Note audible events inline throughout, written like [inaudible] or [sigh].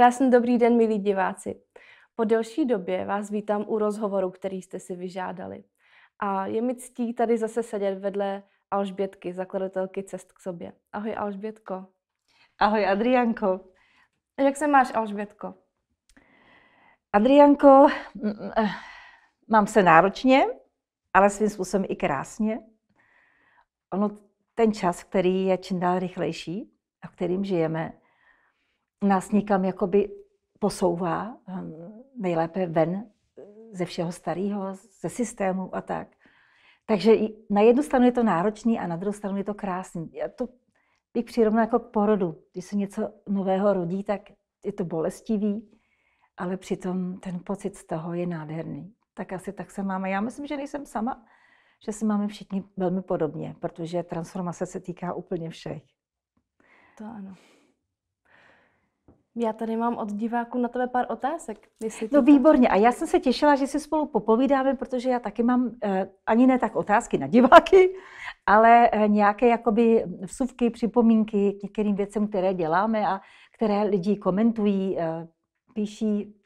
Krásný dobrý den, milí diváci. Po delší době vás vítám u rozhovoru, který jste si vyžádali. A je mi ctí tady zase sedět vedle Alžbětky, zakladatelky Cest k sobě. Ahoj Alžbětko. Ahoj Adrianko. Jak se máš Alžbětko? Adrianko, eh, mám se náročně, ale svým způsobem i krásně. Ono, ten čas, který je čím dál rychlejší a kterým žijeme, nás nikam jakoby posouvá, ehm, nejlépe ven eh, ze všeho starého, ze systému a tak. Takže na jednu stranu je to náročný a na druhou stranu je to krásný. Já to bych přirovnala jako k porodu. Když se něco nového rodí, tak je to bolestivý, ale přitom ten pocit z toho je nádherný. Tak asi tak se máme. Já myslím, že nejsem sama, že se máme všichni velmi podobně, protože transformace se týká úplně všech. To ano. Já tady mám od diváku na tebe pár otázek. Jestli no to... výborně. A já jsem se těšila, že si spolu popovídáme, protože já taky mám eh, ani ne tak otázky na diváky, ale eh, nějaké jakoby vsuvky, připomínky k některým věcem, které děláme a které lidi komentují, eh, píší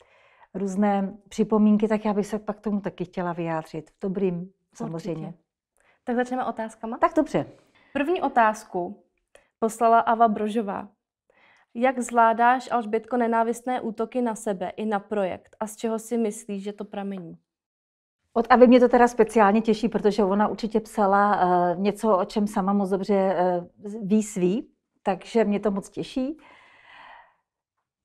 různé připomínky, tak já bych se pak tomu taky chtěla vyjádřit. V dobrým, samozřejmě. Tak začneme otázkama? Tak dobře. První otázku poslala Ava Brožová. Jak zvládáš, Alžbětko, nenávistné útoky na sebe i na projekt a z čeho si myslíš, že to pramení? Od Avy mě to teda speciálně těší, protože ona určitě psala uh, něco, o čem sama moc dobře uh, ví svý, takže mě to moc těší.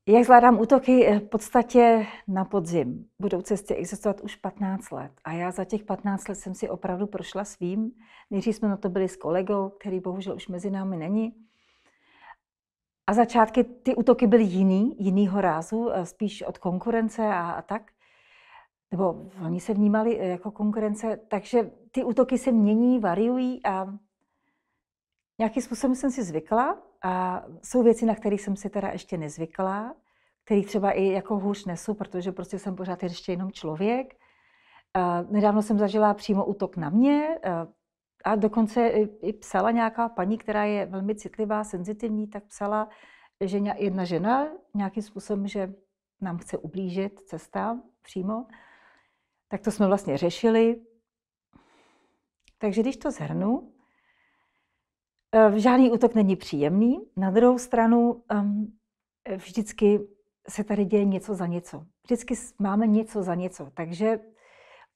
Jak zvládám útoky? Eh, v podstatě na podzim. Budou cesty existovat už 15 let. A já za těch 15 let jsem si opravdu prošla svým. Nejdřív jsme na to byli s kolegou, který bohužel už mezi námi není. A začátky, ty útoky byly jiný, jinýho rázu, eh, spíš od konkurence a, a tak? Nebo oni se vnímali eh, jako konkurence, takže ty útoky se mění, variují a nějakým způsobem jsem si zvykla a jsou věci, na kterých jsem si teda ještě nezvykla, které třeba i jako hůř nesu, protože prostě jsem pořád ještě jenom člověk. Eh, nedávno jsem zažila přímo útok na mě, a dokonce i psala nějaká paní, která je velmi citlivá, senzitivní, tak psala, že jedna žena nějakým způsobem, že nám chce ublížit cesta přímo. Tak to jsme vlastně řešili. Takže když to zhrnu, eh, žádný útok není příjemný. Na druhou stranu ehm, vždycky se tady děje něco za něco. Vždycky máme něco za něco. Takže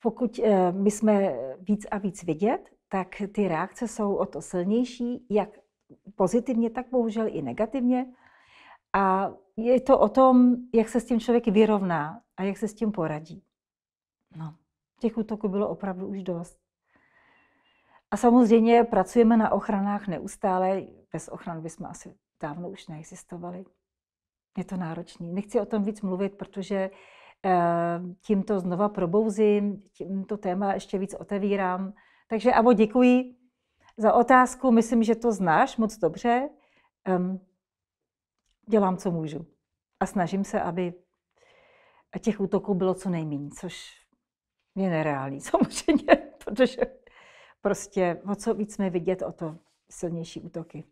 pokud eh, my jsme víc a víc vidět, tak ty reakce jsou o to silnější, jak pozitivně, tak bohužel i negativně. A je to o tom, jak se s tím člověk vyrovná a jak se s tím poradí. No, těch útoků bylo opravdu už dost. A samozřejmě pracujeme na ochranách neustále. Bez ochran bychom asi dávno už neexistovali. Je to náročné. Nechci o tom víc mluvit, protože eh, tímto znova probouzím, tímto téma ještě víc otevírám. Takže Avo, děkuji za otázku. Myslím, že to znáš moc dobře. Um, dělám, co můžu. A snažím se, aby těch útoků bylo co nejméně, což je nereálný [laughs] samozřejmě, protože prostě o co víc jsme vidět, o to silnější útoky.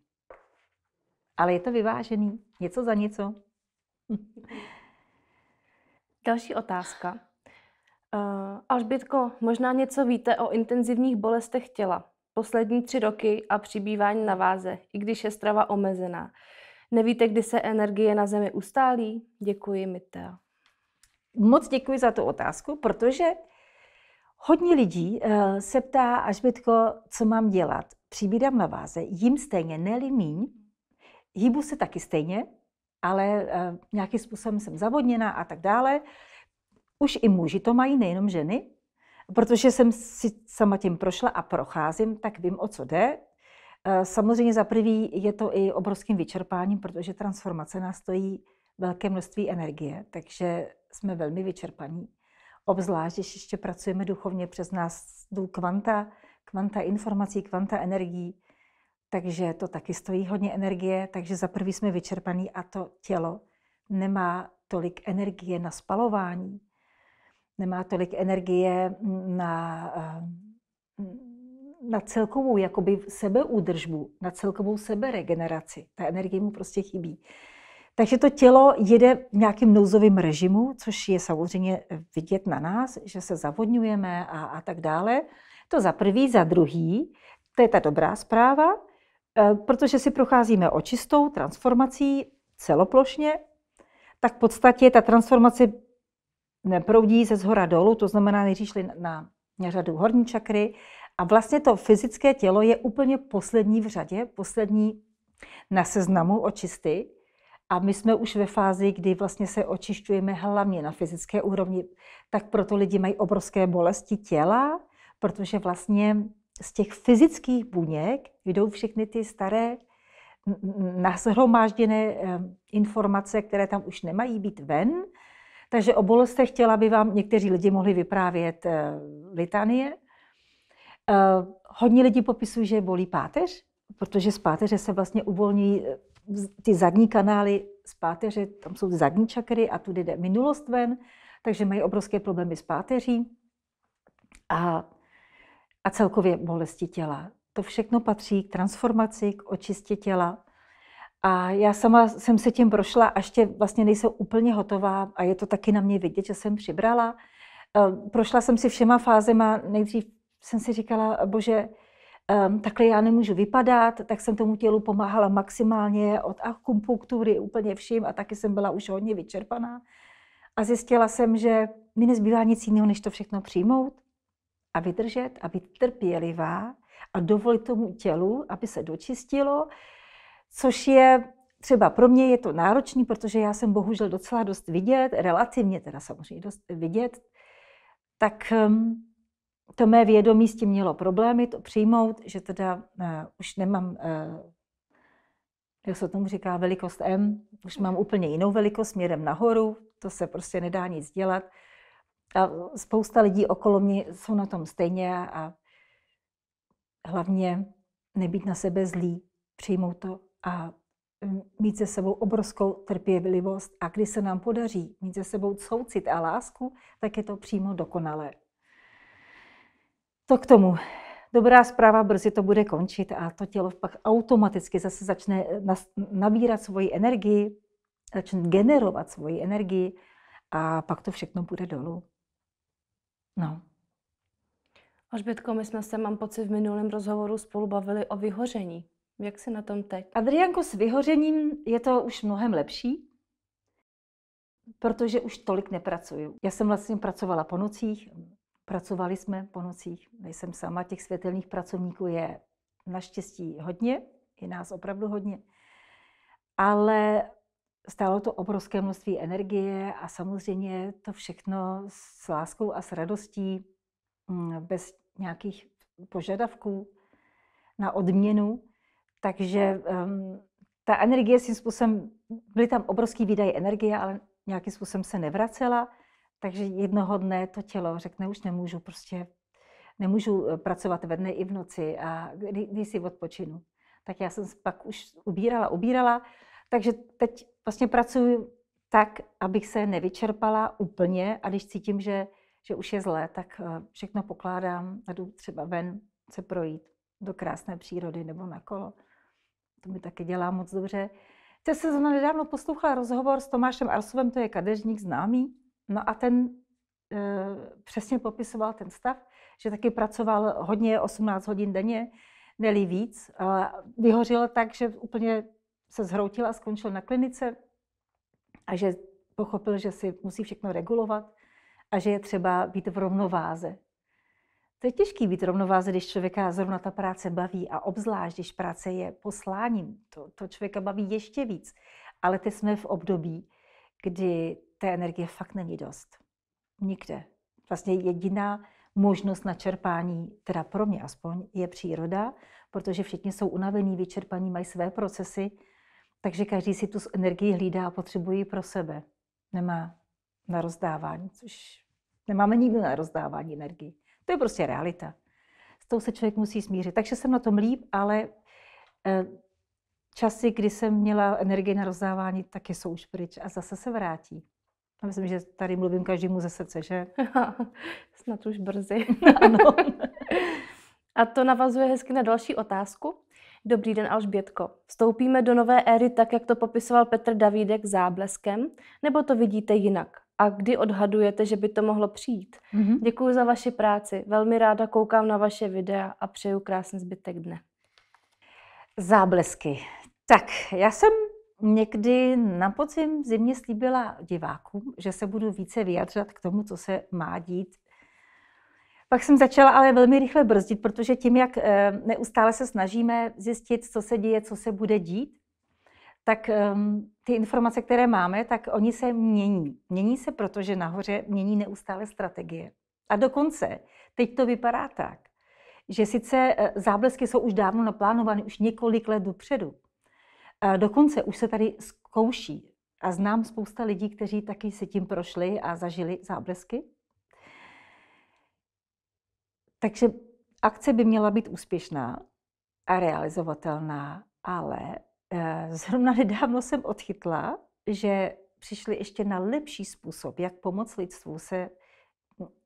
Ale je to vyvážený, něco za něco. Další otázka. Uh, Alžbětko, možná něco víte o intenzivních bolestech těla. Poslední tři roky a přibývání na váze, i když je strava omezená. Nevíte, kdy se energie na Zemi ustálí? Děkuji, Mitel. Moc děkuji za tu otázku, protože hodně lidí uh, se ptá, Alžbětko, co mám dělat. Přibídám na váze, jím stejně, ne-li míň, hýbu se taky stejně, ale uh, nějakým způsobem jsem zavodněná a tak dále. Už i muži to mají, nejenom ženy. Protože jsem si sama tím prošla a procházím, tak vím, o co jde. Eh, samozřejmě za prvý je to i obrovským vyčerpáním, protože transformace nás stojí velké množství energie, takže jsme velmi vyčerpaní. Obzvlášť, když ještě pracujeme duchovně, přes nás jdou kvanta, kvanta informací, kvanta energií, takže to taky stojí hodně energie, takže za prvý jsme vyčerpaní a to tělo nemá tolik energie na spalování, nemá tolik energie na, eh, na celkovou jakoby sebeúdržbu, na celkovou seberegeneraci. Ta energie mu prostě chybí. Takže to tělo jede v nějakém nouzovém režimu, což je samozřejmě vidět na nás, že se zavodňujeme a, a tak dále. To za prvý, za druhý, to je ta dobrá zpráva, eh, protože si procházíme očistou transformací celoplošně, tak v podstatě ta transformace proudí ze zhora dolů, to znamená, nejdřív šli na, na řadu horní čakry a vlastně to fyzické tělo je úplně poslední v řadě, poslední na seznamu očisty. A my jsme už ve fázi, kdy vlastně se očišťujeme hlavně na fyzické úrovni, tak proto lidi mají obrovské bolesti těla, protože vlastně z těch fyzických buněk jdou všechny ty staré nashromážděné eh, informace, které tam už nemají být ven, takže o bolestech chtěla by vám někteří lidi mohli vyprávět eh, litanie. Eh, hodně lidí popisují, že bolí páteř, protože z páteře se vlastně uvolní eh, ty zadní kanály z páteře, tam jsou zadní čakry a tudy jde minulost ven, takže mají obrovské problémy s páteří a, a celkově bolesti těla. To všechno patří k transformaci, k očistě těla. A já sama jsem se tím prošla a ještě vlastně nejsem úplně hotová a je to taky na mě vidět, že jsem přibrala. Ehm, prošla jsem si všema fázema, nejdřív jsem si říkala, bože, ehm, takhle já nemůžu vypadat, tak jsem tomu tělu pomáhala maximálně od akupunktury úplně vším a taky jsem byla už hodně vyčerpaná. A zjistila jsem, že mi nezbývá nic jiného, než to všechno přijmout a vydržet a být trpělivá a dovolit tomu tělu, aby se dočistilo, což je třeba pro mě je to náročný, protože já jsem bohužel docela dost vidět, relativně teda samozřejmě dost vidět, tak ehm, to mé vědomí s tím mělo problémy to přijmout, že teda uh, už nemám, uh, jak se tomu říká, velikost M, už mám úplně jinou velikost směrem nahoru, to se prostě nedá nic dělat. A spousta lidí okolo mě jsou na tom stejně a hlavně nebýt na sebe zlý, přijmout to a mm, mít se sebou obrovskou trpělivost a když se nám podaří mít se sebou soucit a lásku, tak je to přímo dokonalé. To k tomu. Dobrá zpráva, brzy to bude končit a to tělo pak automaticky zase začne eh, nabírat svoji energii, začne generovat svoji energii a pak to všechno bude dolů. No. Alžbětko, my jsme se, mám pocit, v minulém rozhovoru spolu bavili o vyhoření. Jak se na tom teď? Adrianko, s vyhořením je to už mnohem lepší, protože už tolik nepracuju. Já jsem vlastně pracovala po nocích, pracovali jsme po nocích, nejsem sama, těch světelných pracovníků je naštěstí hodně, je nás opravdu hodně, ale stálo to obrovské množství energie a samozřejmě to všechno s láskou a s radostí, mm, bez nějakých požadavků na odměnu. Takže um, ta energie tím způsobem, byly tam obrovský výdaje energie, ale nějakým způsobem se nevracela, takže jednoho dne to tělo řekne, už nemůžu prostě, nemůžu eh, pracovat ve dne i v noci a když kdy si odpočinu. Tak já jsem pak už ubírala, ubírala, takže teď vlastně pracuji tak, abych se nevyčerpala úplně a když cítím, že, že už je zlé, tak eh, všechno pokládám a jdu třeba ven se projít do krásné přírody nebo na kolo. To mi taky dělá moc dobře. Já jsem zrovna nedávno poslouchala rozhovor s Tomášem Arsovem, to je kadeřník známý, no a ten e, přesně popisoval ten stav, že taky pracoval hodně, 18 hodin denně, neli víc, ale vyhořil tak, že úplně se zhroutil a skončil na klinice a že pochopil, že si musí všechno regulovat a že je třeba být v rovnováze, to je těžký být rovnováze, když člověka zrovna ta práce baví a obzvlášť, když práce je posláním, to, to člověka baví ještě víc. Ale teď jsme v období, kdy té energie fakt není dost. Nikde. Vlastně jediná možnost na čerpání, teda pro mě aspoň, je příroda, protože všichni jsou unavení, vyčerpaní, mají své procesy, takže každý si tu energii hlídá a potřebuje pro sebe. Nemá na rozdávání, což nemáme nikdo na rozdávání energii. To je prostě realita. S tou se člověk musí smířit. Takže jsem na tom líp, ale eh, časy, kdy jsem měla energii na rozdávání, taky jsou už pryč a zase se vrátí. A myslím, že tady mluvím každému ze srdce, že? [laughs] Snad už brzy. [laughs] ano. [laughs] a to navazuje hezky na další otázku. Dobrý den, Alžbětko. Vstoupíme do nové éry tak, jak to popisoval Petr Davídek zábleskem, nebo to vidíte jinak? a kdy odhadujete, že by to mohlo přijít. Mm-hmm. Děkuji za vaši práci, velmi ráda koukám na vaše videa a přeju krásný zbytek dne. Záblesky. Tak, já jsem někdy na podzim zimě slíbila divákům, že se budu více vyjadřovat k tomu, co se má dít. Pak jsem začala ale velmi rychle brzdit, protože tím, jak eh, neustále se snažíme zjistit, co se děje, co se bude dít, tak ehm, ty informace, které máme, tak oni se mění. Mění se, protože nahoře mění neustále strategie. A dokonce teď to vypadá tak, že sice eh, záblesky jsou už dávno naplánovány, už několik let dopředu. Dokonce už se tady zkouší a znám spousta lidí, kteří taky se tím prošli a zažili záblesky. Takže akce by měla být úspěšná a realizovatelná, ale Eh, zrovna nedávno jsem odchytla, že přišli ještě na lepší způsob, jak pomoct lidstvu se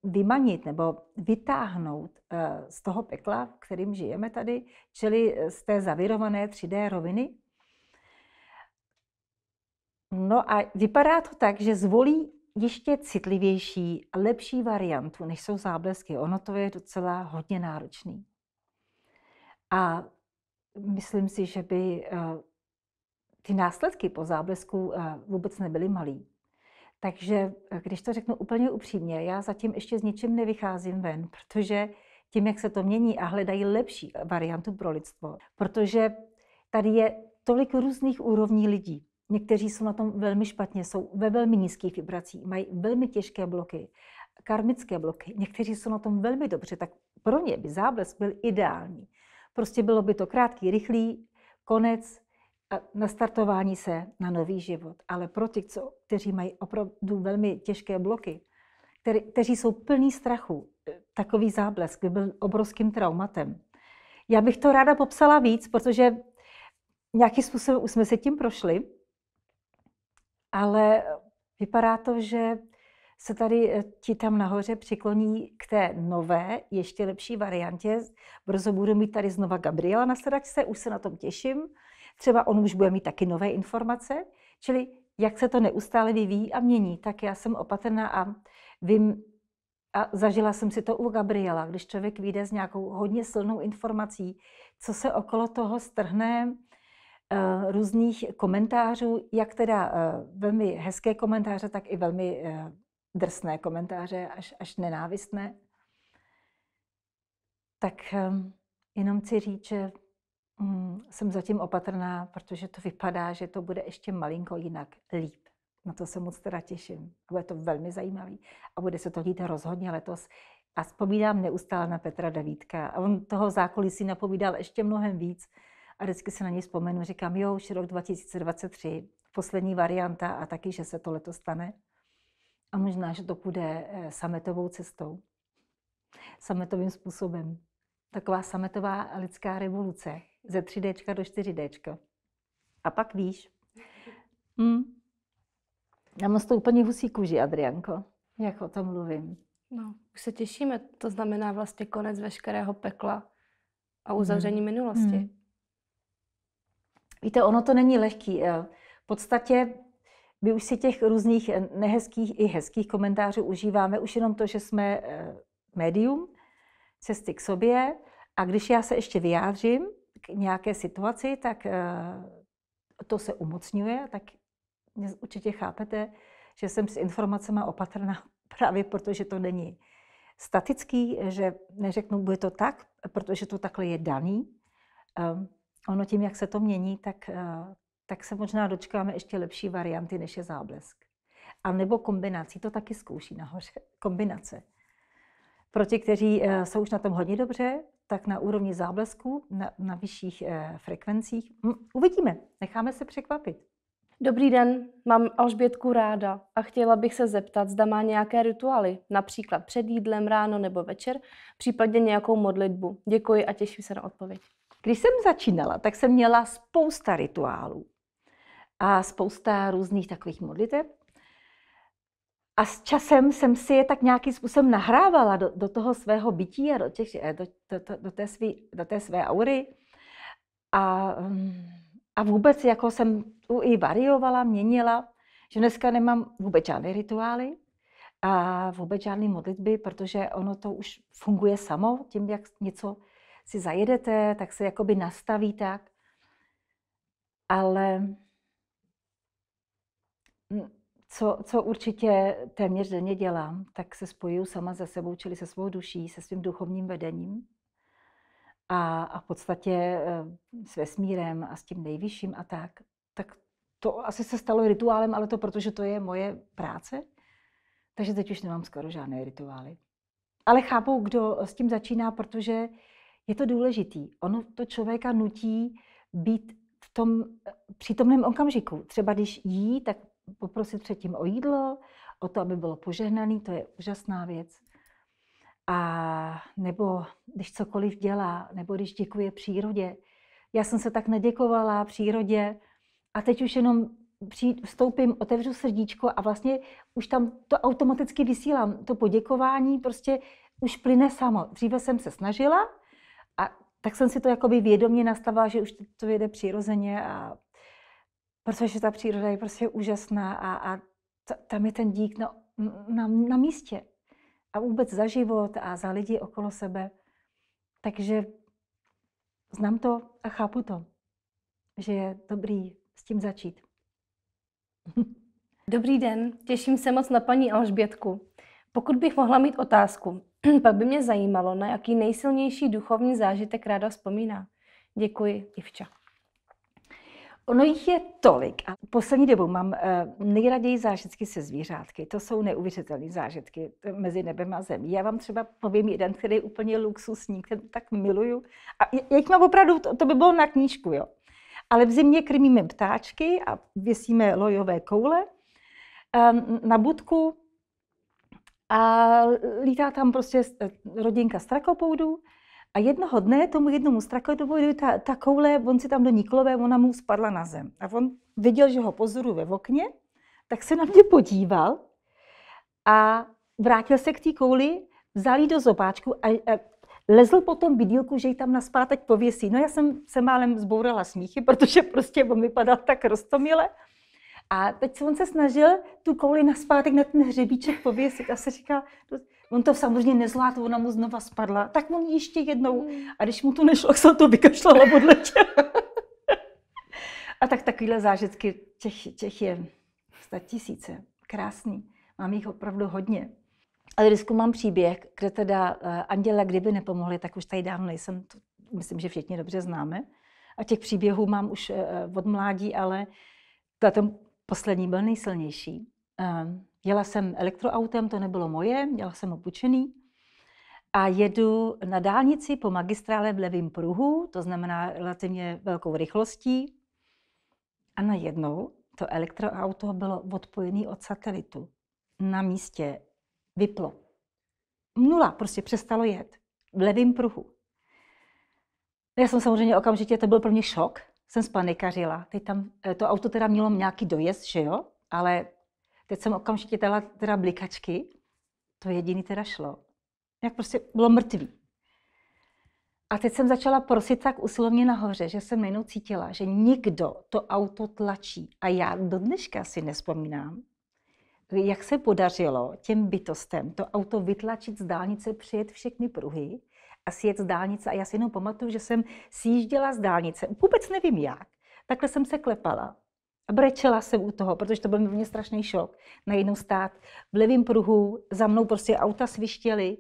vymanit nebo vytáhnout eh, z toho pekla, v kterým žijeme tady, čili eh, z té zavirované 3D roviny. No a vypadá to tak, že zvolí ještě citlivější a lepší variantu, než jsou záblesky. Ono to je docela hodně náročný. A myslím si, že by ty následky po záblesku eh, vůbec nebyly malý. Takže eh, když to řeknu úplně upřímně, já zatím ještě s ničím nevycházím ven, [laughs] protože tím, jak se to mění a hledají lepší eh, variantu pro lidstvo. Protože tady je tolik různých úrovní lidí. Někteří jsou na tom velmi špatně, jsou ve velmi nízkých vibracích, mají velmi těžké bloky, karmické bloky. Někteří jsou na tom velmi dobře, tak pro ně by záblesk byl ideální. Prostě bylo by to krátký, rychlý, konec, a nastartování se na nový život. Ale pro ty, co, kteří mají opravdu velmi těžké bloky, který, kteří jsou plní strachu, e, takový záblesk by byl obrovským traumatem. Já bych to ráda popsala víc, protože nějakým způsobem už jsme se tím prošli, ale vypadá to, že se tady e, ti tam nahoře přikloní k té nové, ještě lepší variantě. Brzo budu mít tady znova Gabriela na sedačce, už se na tom těším. Třeba on už bude mít taky nové informace, čili jak se to neustále vyvíjí a mění, tak já jsem opatrná a vím, a zažila jsem si to u Gabriela, když člověk vyjde s nějakou hodně silnou informací, co se okolo toho strhne eh, různých komentářů, jak teda eh, velmi hezké komentáře, tak i velmi eh, drsné komentáře, až, až nenávistné. Tak jenom chci říct, že Mm, jsem zatím opatrná, protože to vypadá, že to bude ještě malinko jinak líp. Na to se moc teda těším. Bude to velmi zajímavý a bude se to dít rozhodně letos. A vzpomínám neustále na Petra Davídka. A on toho zákulisí napovídal ještě mnohem víc. A vždycky se na něj vzpomenu, říkám, jo, už rok 2023, poslední varianta a taky, že se to letos stane. A možná, že to půjde eh, sametovou cestou, sametovým způsobem. Taková sametová lidská revoluce, ze 3D do 4D. A pak víš. Hmm. Já mám toho úplně husí kůži, Adrianko, jak o tom mluvím. No, už se těšíme. To znamená vlastně konec veškerého pekla a uzavření hmm. minulosti. Hmm. Víte, ono to není lehký. Eh, v podstatě my už si těch různých nehezkých i hezkých komentářů užíváme už jenom to, že jsme eh, médium, cesty k sobě. A když já se ještě vyjádřím, k nějaké situaci, tak eh, to se umocňuje, tak mě určitě chápete, že jsem s informacemi opatrná [laughs] právě protože to není statický, že neřeknu, bude to tak, protože to takhle je daný. Ehm, ono tím, jak se to mění, tak, eh, tak se možná dočkáme ještě lepší varianty, než je záblesk. A nebo kombinací, to taky zkouší nahoře, [laughs] kombinace. Pro ti, kteří eh, jsou už na tom hodně dobře, tak na úrovni záblesků, na, na vyšších eh, frekvencích. Uvidíme, necháme se překvapit. Dobrý den, mám Alžbětku ráda a chtěla bych se zeptat, zda má nějaké rituály, například před jídlem, ráno nebo večer, případně nějakou modlitbu. Děkuji a těším se na odpověď. Když jsem začínala, tak jsem měla spousta rituálů a spousta různých takových modliteb a s časem jsem si je tak nějakým způsobem nahrávala do, do toho svého bytí a do, těch, eh, do, do, do, té, svý, do té své aury. A, mm, a vůbec jako jsem tu i variovala, měnila, že dneska nemám vůbec žádné rituály a vůbec žádné modlitby, protože ono to už funguje samo, tím, jak něco si zajedete, tak se jakoby nastaví tak. Ale mm, co, co určitě téměř denně dělám, tak se spojuju sama se sebou, čili se svou duší, se svým duchovním vedením a, a v podstatě eh, s vesmírem a s tím nejvyšším a tak. Tak to asi se stalo rituálem, ale to protože to je moje práce, takže teď už nemám skoro žádné rituály. Ale chápu, kdo s tím začíná, protože je to důležitý. Ono to člověka nutí být v tom eh, přítomném okamžiku. Třeba když jí, tak poprosit předtím o jídlo, o to, aby bylo požehnaný, to je úžasná věc. A nebo když cokoliv dělá, nebo když děkuje přírodě. Já jsem se tak neděkovala přírodě a teď už jenom přijít, vstoupím, otevřu srdíčko a vlastně už tam to automaticky vysílám. To poděkování prostě už plyne samo. Dříve jsem se snažila a tak jsem si to jakoby vědomě nastavila, že už to jede přirozeně a protože ta příroda je prostě úžasná a, a tam je ten dík na, na, na místě. A vůbec za život a za lidi okolo sebe. Takže znám to a chápu to, že je dobrý s tím začít. [laughs] Dobrý den, těším se moc na paní Alžbětku. Pokud bych mohla mít otázku, [clears throat] pak by mě zajímalo, na jaký nejsilnější duchovní zážitek ráda vzpomíná. Děkuji, Ivča. Ono jich je tolik a poslední dobou mám eh, nejraději zážitky se zvířátky. To jsou neuvěřitelné zážitky mezi nebem a zemí. Já vám třeba povím jeden, který je úplně luxusní, ten tak miluju. A jak mám opravdu, to, to by bylo na knížku, jo. Ale v zimě krmíme ptáčky a věsíme lojové koule ehm, na budku a lítá tam prostě eh, rodinka strakopoudů a jednoho dne tomu jednomu strakoidovi ta, ta koule, on si tam do niklové, ona mu spadla na zem. A on viděl, že ho pozoru ve okně, tak se na mě podíval a vrátil se k té kouli, vzal ji do zobáčku a, a lezl po tom bidílku, že ji tam na pověsí. No já jsem se málem zbourala smíchy, protože prostě on vypadal tak roztomile. A teď se on se snažil tu kouli na na ten hřebíček pověsit a se říkal, no, On to samozřejmě nezvládl, ona mu znova spadla, tak mu ještě jednou. Hmm. A když mu to nešlo, tak se to vykašlala podletě. [laughs] A tak takovýhle zážitky těch, těch je tisíce. Krásný. Mám jich opravdu hodně. Ale když mám příběh, kde teda eh, anděla kdyby nepomohli, tak už tady dávno nejsem. To myslím, že všichni dobře známe. A těch příběhů mám už eh, eh, od mládí, ale ten poslední byl nejsilnější. Ehm, Jela jsem elektroautem, to nebylo moje, měla jsem ho půjčený. A jedu na dálnici po magistrále v levém pruhu, to znamená relativně velkou rychlostí. A najednou to elektroauto bylo odpojené od satelitu. Na místě vyplo. Nula, prostě přestalo jet. V levém pruhu. Já jsem samozřejmě okamžitě, to byl pro mě šok, jsem spanikařila. Teď tam, eh, to auto teda mělo nějaký dojezd, že jo? Ale Teď jsem okamžitě dala teda blikačky, to jediný teda šlo. Jak prostě bylo mrtvý. A teď jsem začala prosit tak usilovně nahoře, že jsem najednou cítila, že někdo to auto tlačí. A já do dneška si nespomínám, jak se podařilo těm bytostem to auto vytlačit z dálnice, přijet všechny pruhy a sjet z dálnice. A já si jenom pamatuju, že jsem sjížděla z dálnice, vůbec nevím jak. Takhle jsem se klepala a brečela jsem u toho, protože to byl mě strašný šok. Najednou stát v levém pruhu, za mnou prostě auta svištěly.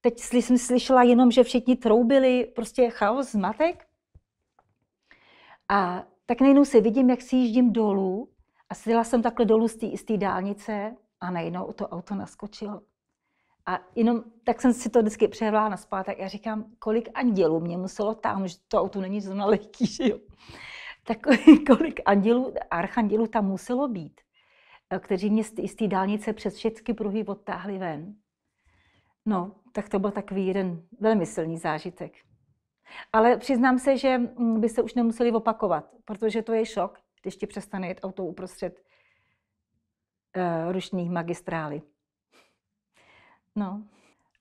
Teď jsem slyšela jenom, že všichni troubili, prostě chaos, zmatek. A tak najednou se vidím, jak si jíždím dolů a seděla jsem takhle dolů z té dálnice a najednou to auto naskočilo. A jenom tak jsem si to vždycky přehrvala na zpátek Já říkám, kolik andělů mě muselo tam, že to auto není zrovna lehký, že jo tak [laughs] kolik andělů, archandělů tam muselo být, eh, kteří mě z té dálnice přes všechny pruhy odtáhli ven. No, tak to byl takový jeden velmi silný zážitek. Ale přiznám se, že mm, by se už nemuseli opakovat, protože to je šok, když ti přestane jet auto uprostřed uh, eh, rušních magistrály. No.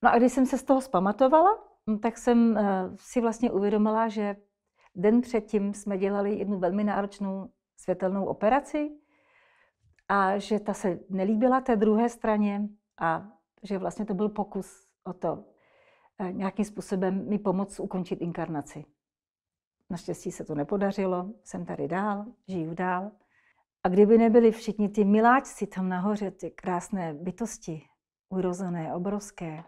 no a když jsem se z toho zpamatovala, mm, tak jsem uh, si vlastně uvědomila, že Den předtím jsme dělali jednu velmi náročnou světelnou operaci a že ta se nelíbila té druhé straně a že vlastně to byl pokus o to eh, nějakým způsobem mi pomoct ukončit inkarnaci. Naštěstí se to nepodařilo, jsem tady dál, žiju dál. A kdyby nebyli všichni ty miláčci tam nahoře, ty krásné bytosti, urozené, obrovské,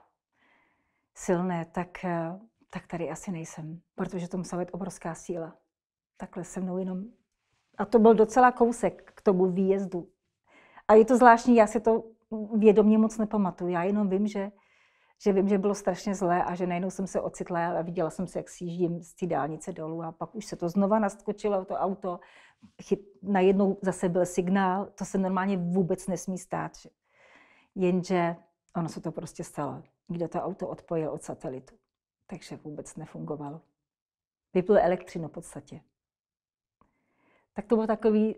silné, tak eh, tak tady asi nejsem, protože to musela být obrovská síla. Takhle se mnou jenom. A to byl docela kousek k tomu výjezdu. A je to zvláštní, já si to vědomě moc nepamatuju. Já jenom vím, že, že vím, že bylo strašně zlé a že najednou jsem se ocitla a viděla jsem se, jak sjíždím z té dálnice dolů a pak už se to znova naskočilo, to auto. Chyt, najednou zase byl signál, to se normálně vůbec nesmí stát. Jenže ono se to prostě stalo. Kdo to auto odpojil od satelitu takže vůbec nefungovalo. Vypl elektřinu v podstatě. Tak to byl takový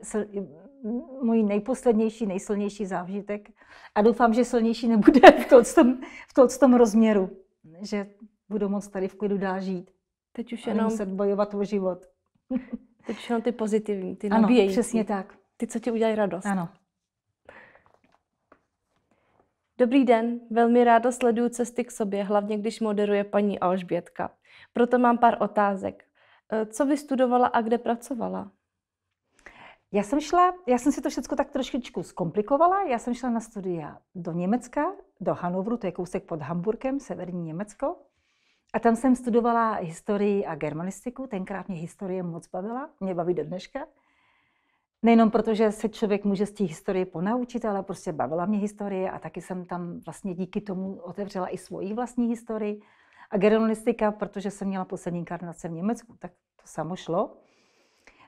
můj nejposlednější, nejsilnější zážitek. A doufám, že silnější nebude v tom, v tom, v tom rozměru, že budu moc tady v klidu dá žít. Teď už jenom... se bojovat o život. [laughs] Teď už jenom ty pozitivní, ty nabíjející. Ano, přesně tak. Ty, co ti udělají radost. Ano. Dobrý den, velmi ráda sleduju cesty k sobě, hlavně když moderuje paní Alžbětka. Proto mám pár otázek. Eh, co vystudovala a kde pracovala? Já jsem šla, já jsem si to všechno tak trošičku zkomplikovala. Já jsem šla na studia do Německa, do Hanovru, to je kousek pod Hamburkem, severní Německo. A tam jsem studovala historii a germanistiku. Tenkrát mě historie moc bavila, mě baví do dneška. Nejenom proto, že se člověk může z té historie ponaučit, ale prostě bavila mě historie a taky jsem tam vlastně díky tomu otevřela i svoji vlastní historii. A geronistika, protože jsem měla poslední inkarnace v Německu, tak to samo šlo.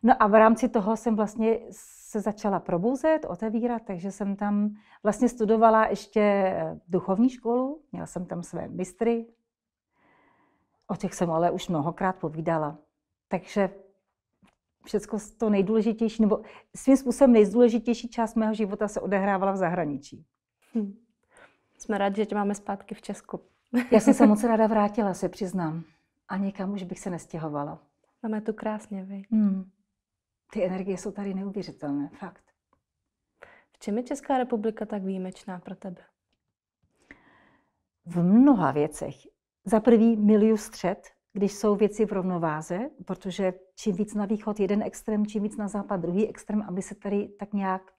No a v rámci toho jsem vlastně se začala probouzet, otevírat, takže jsem tam vlastně studovala ještě eh, duchovní školu, měla jsem tam své mistry, o těch jsem ale už mnohokrát povídala. Takže všechno to nejdůležitější, nebo svým způsobem nejdůležitější část mého života se odehrávala v zahraničí. Hm. Jsme rádi, že tě máme zpátky v Česku. Já jsem se [laughs] moc ráda vrátila, se přiznám. A někam už bych se nestěhovala. Máme tu krásně, vy. Hm. Ty energie jsou tady neuvěřitelné, fakt. V čem je Česká republika tak výjimečná pro tebe? V mnoha věcech. Za prvý miluju střed, když jsou věci v rovnováze, protože čím víc na východ jeden extrém, čím víc na západ druhý extrém, aby se tady tak nějak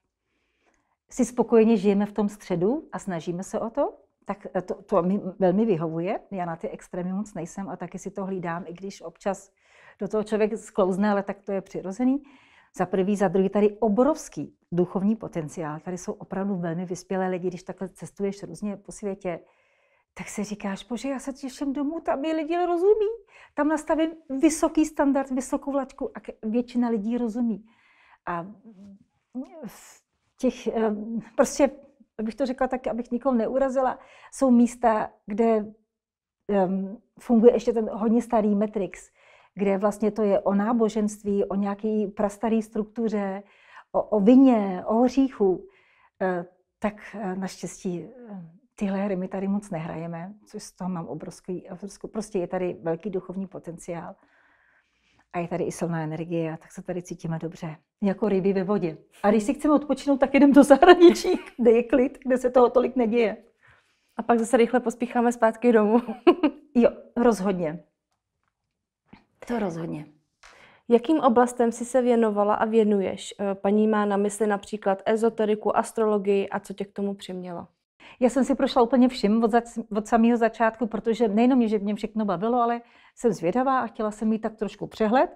si spokojeně žijeme v tom středu a snažíme se o to, tak to, to mi velmi vyhovuje. Já na ty extrémy moc nejsem a taky si to hlídám, i když občas do toho člověk sklouzne, ale tak to je přirozený. Za prvý, za druhý, tady obrovský duchovní potenciál. Tady jsou opravdu velmi vyspělé lidi, když takhle cestuješ různě po světě, tak si říkáš, bože, já se těším domů, tam mi lidi rozumí. Tam nastavím vysoký standard, vysokou vlačku a většina lidí rozumí. A v těch, prostě, abych to řekla tak, abych nikoho neurazila, jsou místa, kde funguje ještě ten hodně starý Matrix, kde vlastně to je o náboženství, o nějaké prastaré struktuře, o, o vině, o hříchu. E, tak e, naštěstí tyhle hry my tady moc nehrajeme, což z toho mám obrovský, obrovský prostě je tady velký duchovní potenciál a je tady i silná energie a tak se tady cítíme dobře. Jako ryby ve vodě. A když si chceme odpočinout, tak jdem do zahraničí, [laughs] kde je klid, kde se toho tolik neděje. A pak zase rychle pospícháme zpátky domů. [laughs] jo, rozhodně. To rozhodně. Jakým oblastem si se věnovala a věnuješ? Eh, paní má na mysli například ezoteriku, astrologii a co tě k tomu přimělo? Já jsem si prošla úplně vším od, zač, od samého začátku, protože nejenom mě, že v něm všechno bavilo, ale jsem zvědavá a chtěla jsem mít tak trošku přehled,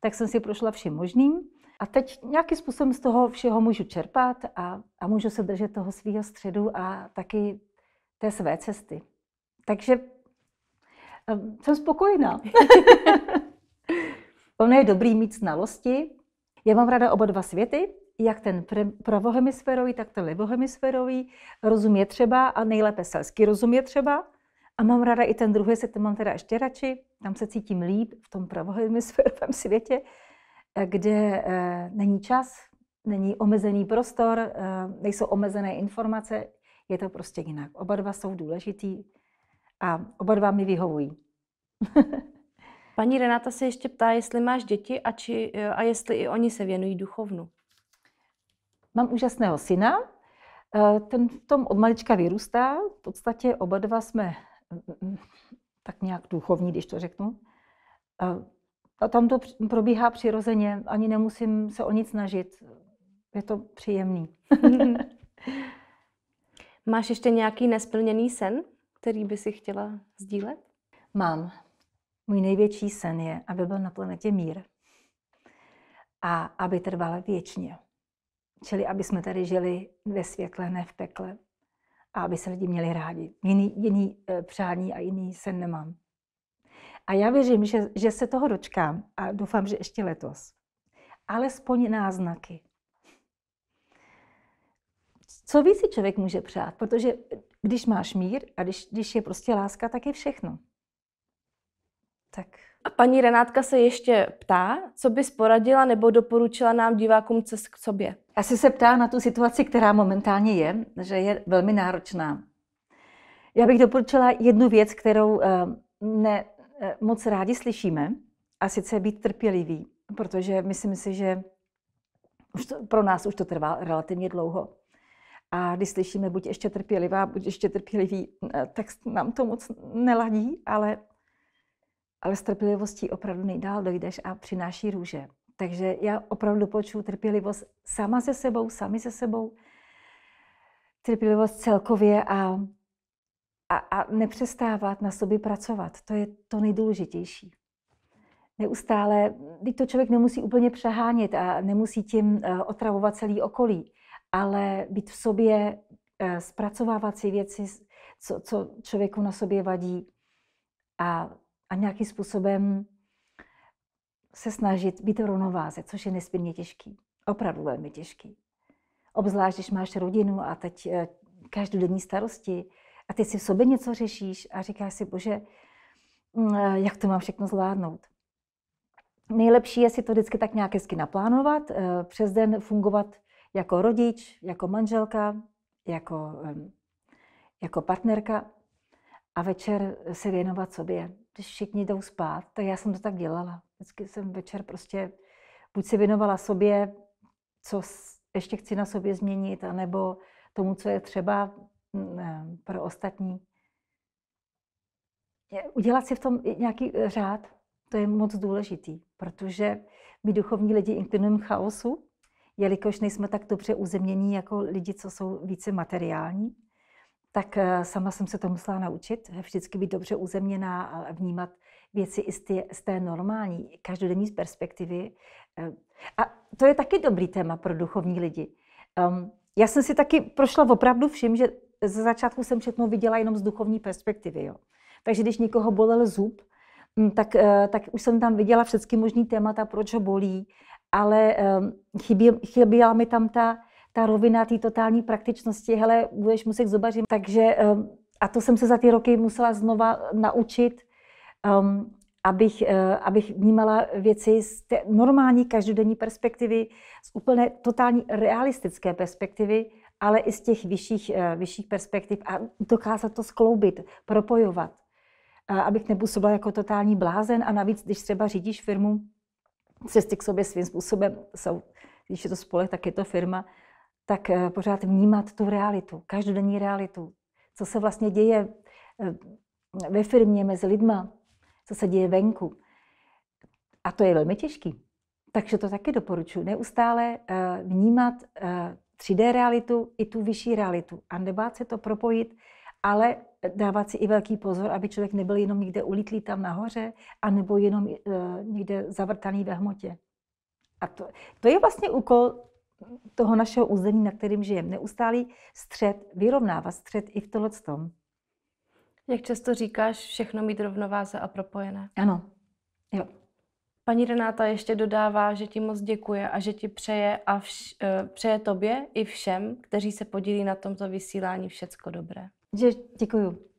tak jsem si prošla vším možným. A teď nějakým způsobem z toho všeho můžu čerpat a, a můžu se držet toho svého středu a taky té své cesty. Takže um, jsem spokojená. [laughs] ono je dobrý mít znalosti. Já mám ráda oba dva světy, jak ten pravohemisférový, tak ten levohemisférový rozum je třeba a nejlépe selský rozum je třeba. A mám ráda i ten druhý, se ten mám teda ještě radši, tam se cítím líp v tom pravohemisférovém [laughs] světě, kde eh, není čas, není omezený prostor, eh, nejsou omezené informace, je to prostě jinak. Oba dva jsou důležitý a oba dva mi vyhovují. [laughs] Paní Renata se ještě ptá, jestli máš děti a, či, eh, a jestli i oni se věnují duchovnu. Mám úžasného syna, eh, ten v tom od malička vyrůstá. V podstatě oba dva jsme mm, mm, tak nějak duchovní, když to řeknu. Eh, a tam to probíhá přirozeně, ani nemusím se o nic snažit. Je to příjemný. Mhm. [laughs] Máš ještě nějaký nesplněný sen, který by si chtěla sdílet? Mám. Můj největší sen je, aby byl na planetě mír a aby trval věčně. Čili aby jsme tady žili ve světle, ne v pekle. A aby se lidi měli rádi. Jiný, jiný eh, přání a jiný sen nemám. A já věřím, že, že se toho dočkám a doufám, že ještě letos. Alespoň náznaky. Co víc si člověk může přát? Protože eh, když máš mír a když, když je prostě láska, tak je všechno. Tak a paní Renátka se ještě ptá, co bys poradila nebo doporučila nám divákům cest k sobě. Asi se ptá na tu situaci, která momentálně je, že je velmi náročná. Já bych doporučila jednu věc, kterou eh, ne, eh, moc rádi slyšíme, a sice být trpělivý, protože myslím si, že už to, pro nás už to trvá relativně dlouho. A když slyšíme buď ještě trpělivá, buď ještě trpělivý, eh, tak nám to moc neladí, ale ale s trpělivostí opravdu nejdál dojdeš a přináší růže. Takže já opravdu počuju trpělivost sama se sebou, sami se sebou, trpělivost celkově a, a, a nepřestávat na sobě pracovat. To je to nejdůležitější. Neustále, když to člověk nemusí úplně přehánět a nemusí tím eh, otravovat celý okolí, ale být v sobě, eh, zpracovávat si věci, co, co člověku na sobě vadí a a nějakým způsobem se snažit být v rovnováze, což je nesmírně těžký. Opravdu velmi těžký. Obzvlášť, když máš rodinu a teď eh, každodenní starosti a ty si v sobě něco řešíš a říkáš si, bože, mm, eh, jak to mám všechno zvládnout. Nejlepší je si to vždycky tak nějak hezky naplánovat, eh, přes den fungovat jako rodič, jako manželka, jako, jako partnerka a večer se věnovat sobě když všichni jdou spát, tak já jsem to tak dělala. Vždycky jsem večer prostě buď si věnovala sobě, co ještě chci na sobě změnit, anebo tomu, co je třeba mm, eh, pro ostatní. Udělat si v tom nějaký eh, řád, to je moc důležitý, protože my duchovní lidi inklinujeme chaosu, jelikož nejsme tak dobře uzemění jako lidi, co jsou více materiální tak eh, sama jsem se to musela naučit, eh, vždycky být dobře uzemněná a vnímat věci i z, té, z té normální, každodenní perspektivy. Eh, a to je taky dobrý téma pro duchovní lidi. Ehm, já jsem si taky prošla opravdu vším, že ze začátku jsem všechno viděla jenom z duchovní perspektivy. Jo. Takže když někoho bolel zub, hm, tak, tak už jsem tam viděla všechny možný témata, proč ho bolí, ale ehm, chyběla mi tam ta ta rovina té totální praktičnosti, hele, budeš muset k zubaři. Takže ehm, a to jsem se za ty roky musela znova naučit, um, abych, uh, abych vnímala věci z té normální každodenní perspektivy, z úplné totální realistické perspektivy, ale i z těch vyšších, uh, vyšších perspektiv a dokázat to skloubit, propojovat, abych nepůsobila jako totální blázen a navíc, když třeba řídíš firmu, cesty k sobě svým způsobem jsou, když je to spolek, tak je to firma, tak eh, pořád vnímat tu realitu, každodenní realitu, co se vlastně děje eh, ve firmě mezi lidma, co se děje venku. A to je velmi těžký. Takže to taky doporučuji. Neustále eh, vnímat 3D realitu i tu vyšší realitu a nebát se to propojit, ale dávat si i velký pozor, aby člověk nebyl jenom někde ulítlý tam nahoře, anebo jenom někde zavrtaný ve hmotě. A to, to je vlastně úkol toho našeho území, na kterým žijeme. Neustálý střed vyrovnává střed i v tohle tom. Jak často říkáš, všechno mít rovnováze a propojené. Ano, jo. Paní Renáta ještě dodává, že ti moc děkuje a že ti přeje, a vš, eh, přeje tobě i všem, kteří se podílí na tomto vysílání všecko dobré. Děkuji. děkuju.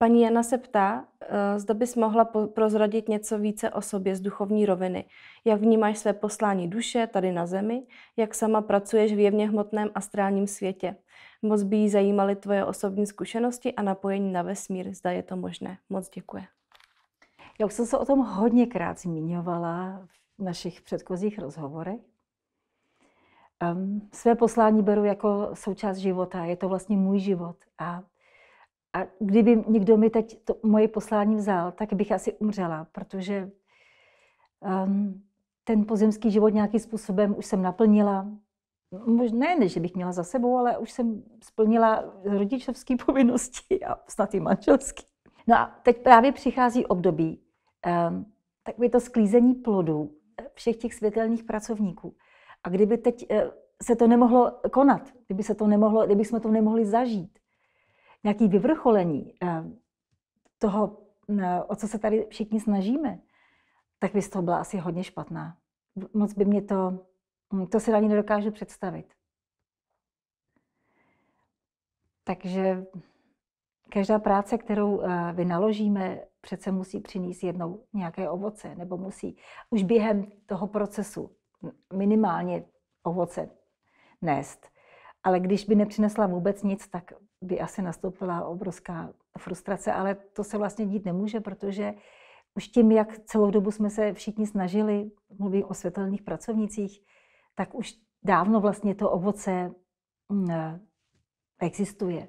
Paní Jana se ptá, eh, zda bys mohla prozradit něco více o sobě z duchovní roviny. Jak vnímáš své poslání duše tady na zemi? Jak sama pracuješ v jemně hmotném astrálním světě? Moc by jí zajímaly tvoje osobní zkušenosti a napojení na vesmír, zda je to možné. Moc děkuji. Já už jsem se o tom hodněkrát zmiňovala v našich předchozích rozhovorech. Um, své poslání beru jako součást života, je to vlastně můj život a a kdyby někdo mi teď to moje poslání vzal, tak bych asi umřela, protože um, ten pozemský život nějakým způsobem už jsem naplnila. Možná ne, ne, že bych měla za sebou, ale už jsem splnila rodičovské [laughs] povinnosti a snad i manželský. No a teď právě přichází období, um, takové to sklízení plodů všech těch světelných pracovníků. A kdyby teď eh, se to nemohlo konat, kdyby se to nemohlo, kdyby jsme to nemohli zažít, nějaký vyvrcholení eh, toho, eh, o co se tady všichni snažíme, tak by z toho byla asi hodně špatná. Moc by mě to, hm, to si ani nedokážu představit. Takže každá práce, kterou eh, vynaložíme, přece musí přinést jednou nějaké ovoce, nebo musí už během toho procesu minimálně ovoce nést. Ale když by nepřinesla vůbec nic, tak by asi nastoupila obrovská frustrace, ale to se vlastně dít nemůže, protože už tím, jak celou dobu jsme se všichni snažili, mluvím o světelných pracovnicích, tak už dávno vlastně to ovoce mm, existuje.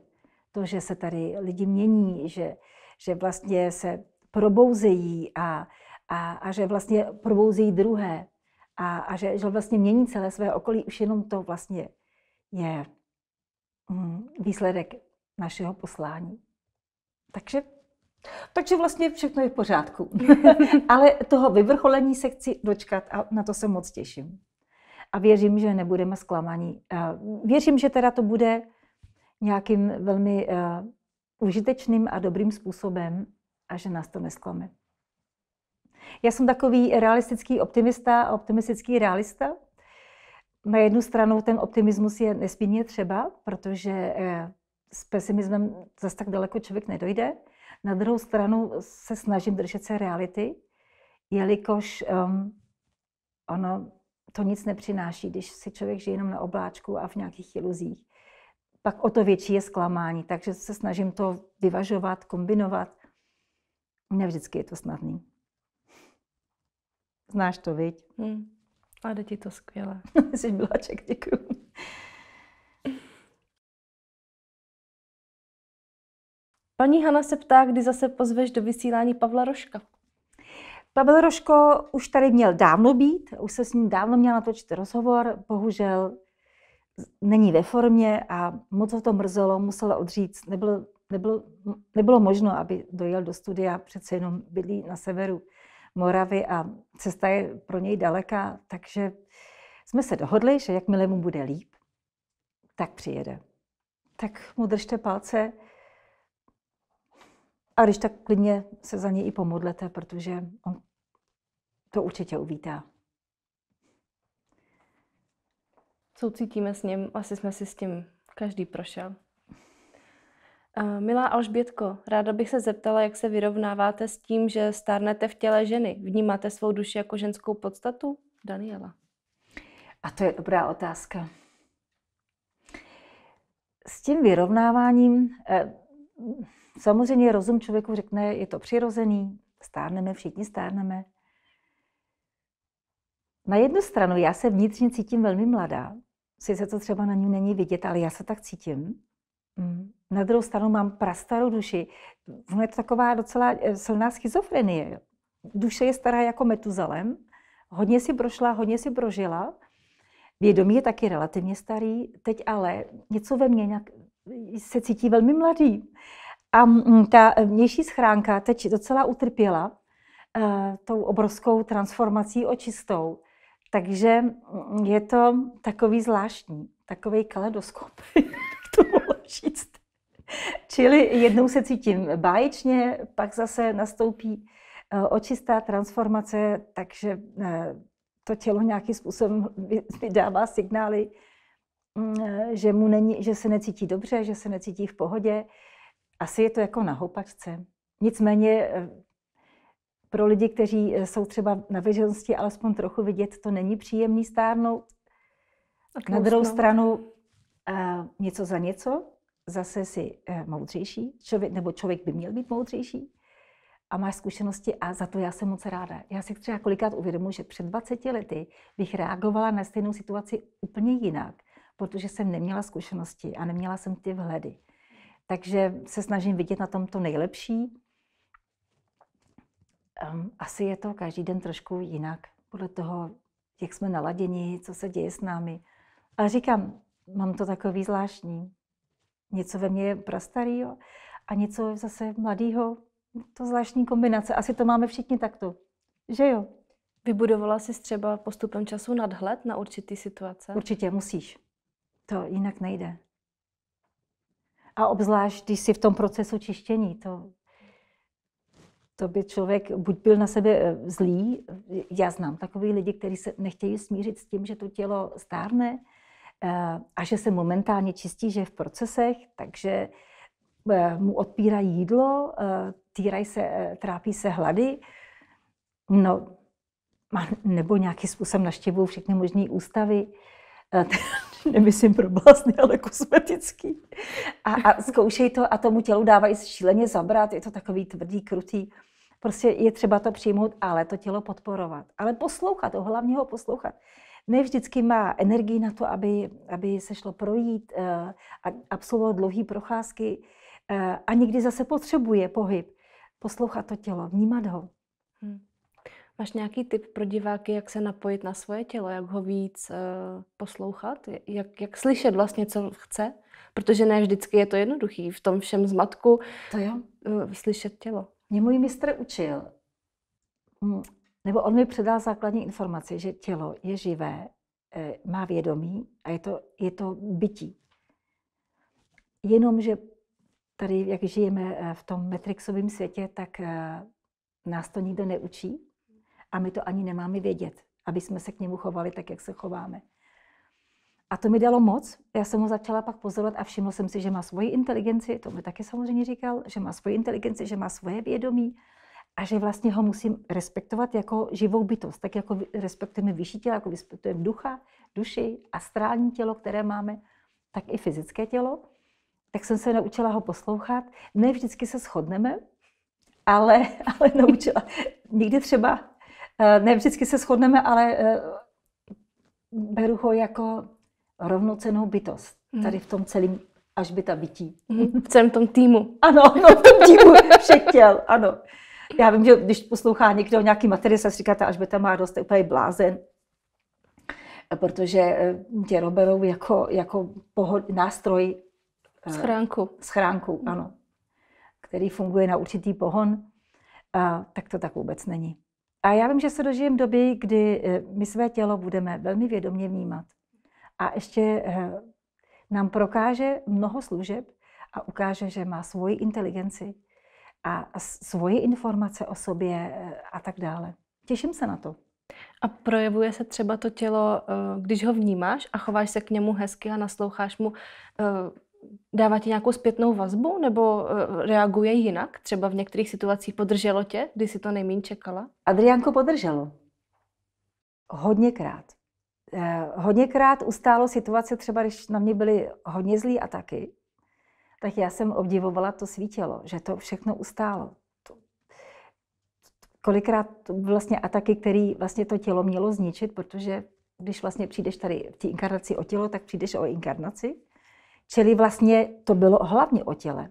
To, že se tady lidi mění, že, že vlastně se probouzejí a, a, a že vlastně probouzejí druhé a, a že, že vlastně mění celé své okolí, už jenom to vlastně je Mm, výsledek našeho poslání. Takže takže vlastně všechno je v pořádku. [laughs] Ale toho vyvrcholení se chci dočkat a na to se moc těším. A věřím, že nebudeme zklamaní. Věřím, že teda to bude nějakým velmi uh, užitečným a dobrým způsobem a že nás to nesklame. Já jsem takový realistický optimista a optimistický realista na jednu stranu ten optimismus je nesmírně třeba, protože eh, s pesimismem zase tak daleko člověk nedojde. Na druhou stranu se snažím držet se reality, jelikož um, ono to nic nepřináší, když si člověk žije jenom na obláčku a v nějakých iluzích. Pak o to větší je zklamání, takže se snažím to vyvažovat, kombinovat. Ne vždycky je to snadný. Znáš to, viď? Hmm. A jde ti to skvěle. [laughs] Jsi bláček, děkuju. Paní Hana se ptá, kdy zase pozveš do vysílání Pavla Roška. Pavel Roško už tady měl dávno být, už se s ním dávno měl natočit rozhovor, bohužel není ve formě a moc ho to mrzelo, musela odříct. Nebylo, nebylo, nebylo možno, aby dojel do studia, přece jenom bydlí na severu. Moravy a cesta je pro něj daleká, takže jsme se dohodli, že jakmile mu bude líp, tak přijede. Tak mu držte palce a když tak klidně se za něj i pomodlete, protože on to určitě uvítá. Soucítíme s ním, asi jsme si s tím každý prošel. Milá Alžbětko, ráda bych se zeptala, jak se vyrovnáváte s tím, že stárnete v těle ženy. Vnímáte svou duši jako ženskou podstatu? Daniela. A to je dobrá otázka. S tím vyrovnáváním, eh, samozřejmě rozum člověku řekne, je to přirozený, stárneme, všichni stárneme. Na jednu stranu já se vnitřně cítím velmi mladá, sice to třeba na ní není vidět, ale já se tak cítím. Mm na druhou stranu mám prastarou duši. Ono je to taková docela eh, silná schizofrenie. Duše je stará jako Metuzalem, hodně si prošla, hodně si prožila. Vědomí je taky relativně starý, teď ale něco ve mně nějak eh, se cítí velmi mladý. A ta vnější schránka teď docela utrpěla uh, tou obrovskou transformací očistou. Takže mm, je to takový zvláštní, takový kaledoskop, [laughs] jak to mohlo říct. [laughs] Čili jednou se cítím báječně, pak zase nastoupí eh, očistá transformace, takže eh, to tělo nějakým způsobem vydává signály, mm, eh, že, mu není, že se necítí dobře, že se necítí v pohodě. Asi je to jako na houpačce. Nicméně pro lidi, kteří jsou třeba na veřejnosti alespoň trochu vidět, to není příjemný stárnout. Na druhou stranu něco za něco, zase si eh, moudřejší, člověk, nebo člověk by měl být moudřejší a máš zkušenosti a za to já jsem moc ráda. Já si třeba kolikrát uvědomuji, že před 20 lety bych reagovala na stejnou situaci úplně jinak, protože jsem neměla zkušenosti a neměla jsem ty vhledy. Takže se snažím vidět na tom to nejlepší. Ehm, asi je to každý den trošku jinak, podle toho, jak jsme naladěni, co se děje s námi. Ale říkám, mám to takový zvláštní něco ve mně je prastarýho a něco zase mladýho. To zvláštní kombinace. Asi to máme všichni takto. Že jo? Vybudovala jsi třeba postupem času nadhled na určitý situace? Určitě, musíš. To jinak nejde. A obzvlášť, když jsi v tom procesu čištění, to, to by člověk buď byl na sebe eh, zlý, já znám takový lidi, kteří se nechtějí smířit s tím, že to tělo stárne, Eh, a že se momentálně čistí, že je v procesech, takže eh, mu odpírají jídlo, eh, týrají se, trápí se hlady, no, nebo nějaký způsob naštěvují všechny možné ústavy, [laughs] nemyslím pro blázny, ale kosmetický. A, a zkoušej to a tomu tělu dávají šíleně zabrat, je to takový tvrdý, krutý. Prostě je třeba to přijmout, ale to tělo podporovat. Ale poslouchat, to hlavně ho poslouchat ne vždycky má energii na to, aby, aby se šlo projít eh, a absolvovat dlouhé procházky eh, a někdy zase potřebuje pohyb. Poslouchat to tělo, vnímat ho. Hmm. Máš nějaký tip pro diváky, jak se napojit na svoje tělo, jak ho víc uh, poslouchat, jak, jak slyšet vlastně, co chce? Protože ne vždycky je to jednoduchý v tom všem zmatku to jo. Uh, slyšet tělo. Mě můj mistr učil, hm, nebo on mi předal základní informaci, že tělo je živé, eh, má vědomí a je to, je to bytí. Jenomže tady, jak žijeme eh, v tom Matrixovém světě, tak eh, nás to nikdo neučí a my to ani nemáme vědět, aby jsme se k němu chovali tak, jak se chováme. A to mi dalo moc. Já jsem ho začala pak pozorovat a všimla jsem si, že má svoji inteligenci, to mi taky samozřejmě říkal, že má svoji inteligenci, že má svoje vědomí, a že vlastně ho musím respektovat jako živou bytost, tak jako respektujeme vyšší tělo, jako respektujeme ducha, duši, astrální tělo, které máme, tak i fyzické tělo. Tak jsem se naučila ho poslouchat. Ne vždycky se shodneme, ale, [laughs] ale naučila. Někdy třeba, eh, ne vždycky se shodneme, ale eh, beru ho jako rovnocenou bytost. Mhm. Tady v tom celém až by ta bytí. Mhm. V celém tom týmu. Ano, no, v tom týmu všech [laughs] těl, ano. Já vím, že když poslouchá někdo nějaký materiál, se říkáte, až by tam má dost, úplně blázen, protože eh, tě roberou jako, jako pohod, nástroj. Eh, schránku. Schránku, mm. ano. Který funguje na určitý pohon. A, tak to tak vůbec není. A já vím, že se dožijem doby, kdy eh, my své tělo budeme velmi vědomě vnímat. A ještě nám prokáže mnoho služeb a ukáže, že má svoji inteligenci, a svoje informace o sobě eh, a tak dále. Těším se na to. A projevuje se třeba to tělo, eh, když ho vnímáš a chováš se k němu hezky a nasloucháš mu, eh, dává ti nějakou zpětnou vazbu nebo reaguje jinak? Třeba v některých situacích podrželo tě, kdy si to nejméně čekala? Adriánko podrželo. Hodněkrát. Hodněkrát ustálo situace, třeba když na mě byly hodně zlí taky, tak já jsem obdivovala to svítělo, že to všechno ustálo. To, kolikrát vlastně ataky, které vlastně to tělo mělo zničit, protože když vlastně přijdeš tady v té inkarnaci o tělo, tak přijdeš o inkarnaci. Čili vlastně to bylo hlavně o těle.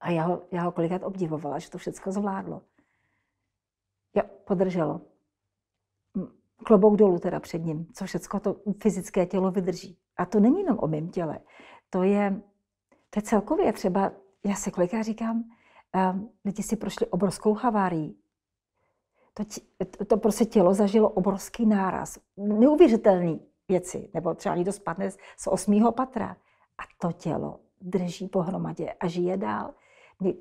A já ho, já ho kolikrát obdivovala, že to všechno zvládlo. Já podrželo. Klobouk dolů teda před ním, co všechno to fyzické tělo vydrží. A to není jenom o mém těle to je, to je celkově třeba, já se kolika říkám, ehm, lidi si prošli obrovskou havárií. To, to, to prostě tělo zažilo obrovský náraz. Neuvěřitelné věci. Nebo třeba někdo spadne z osmého patra. A to tělo drží pohromadě a žije dál.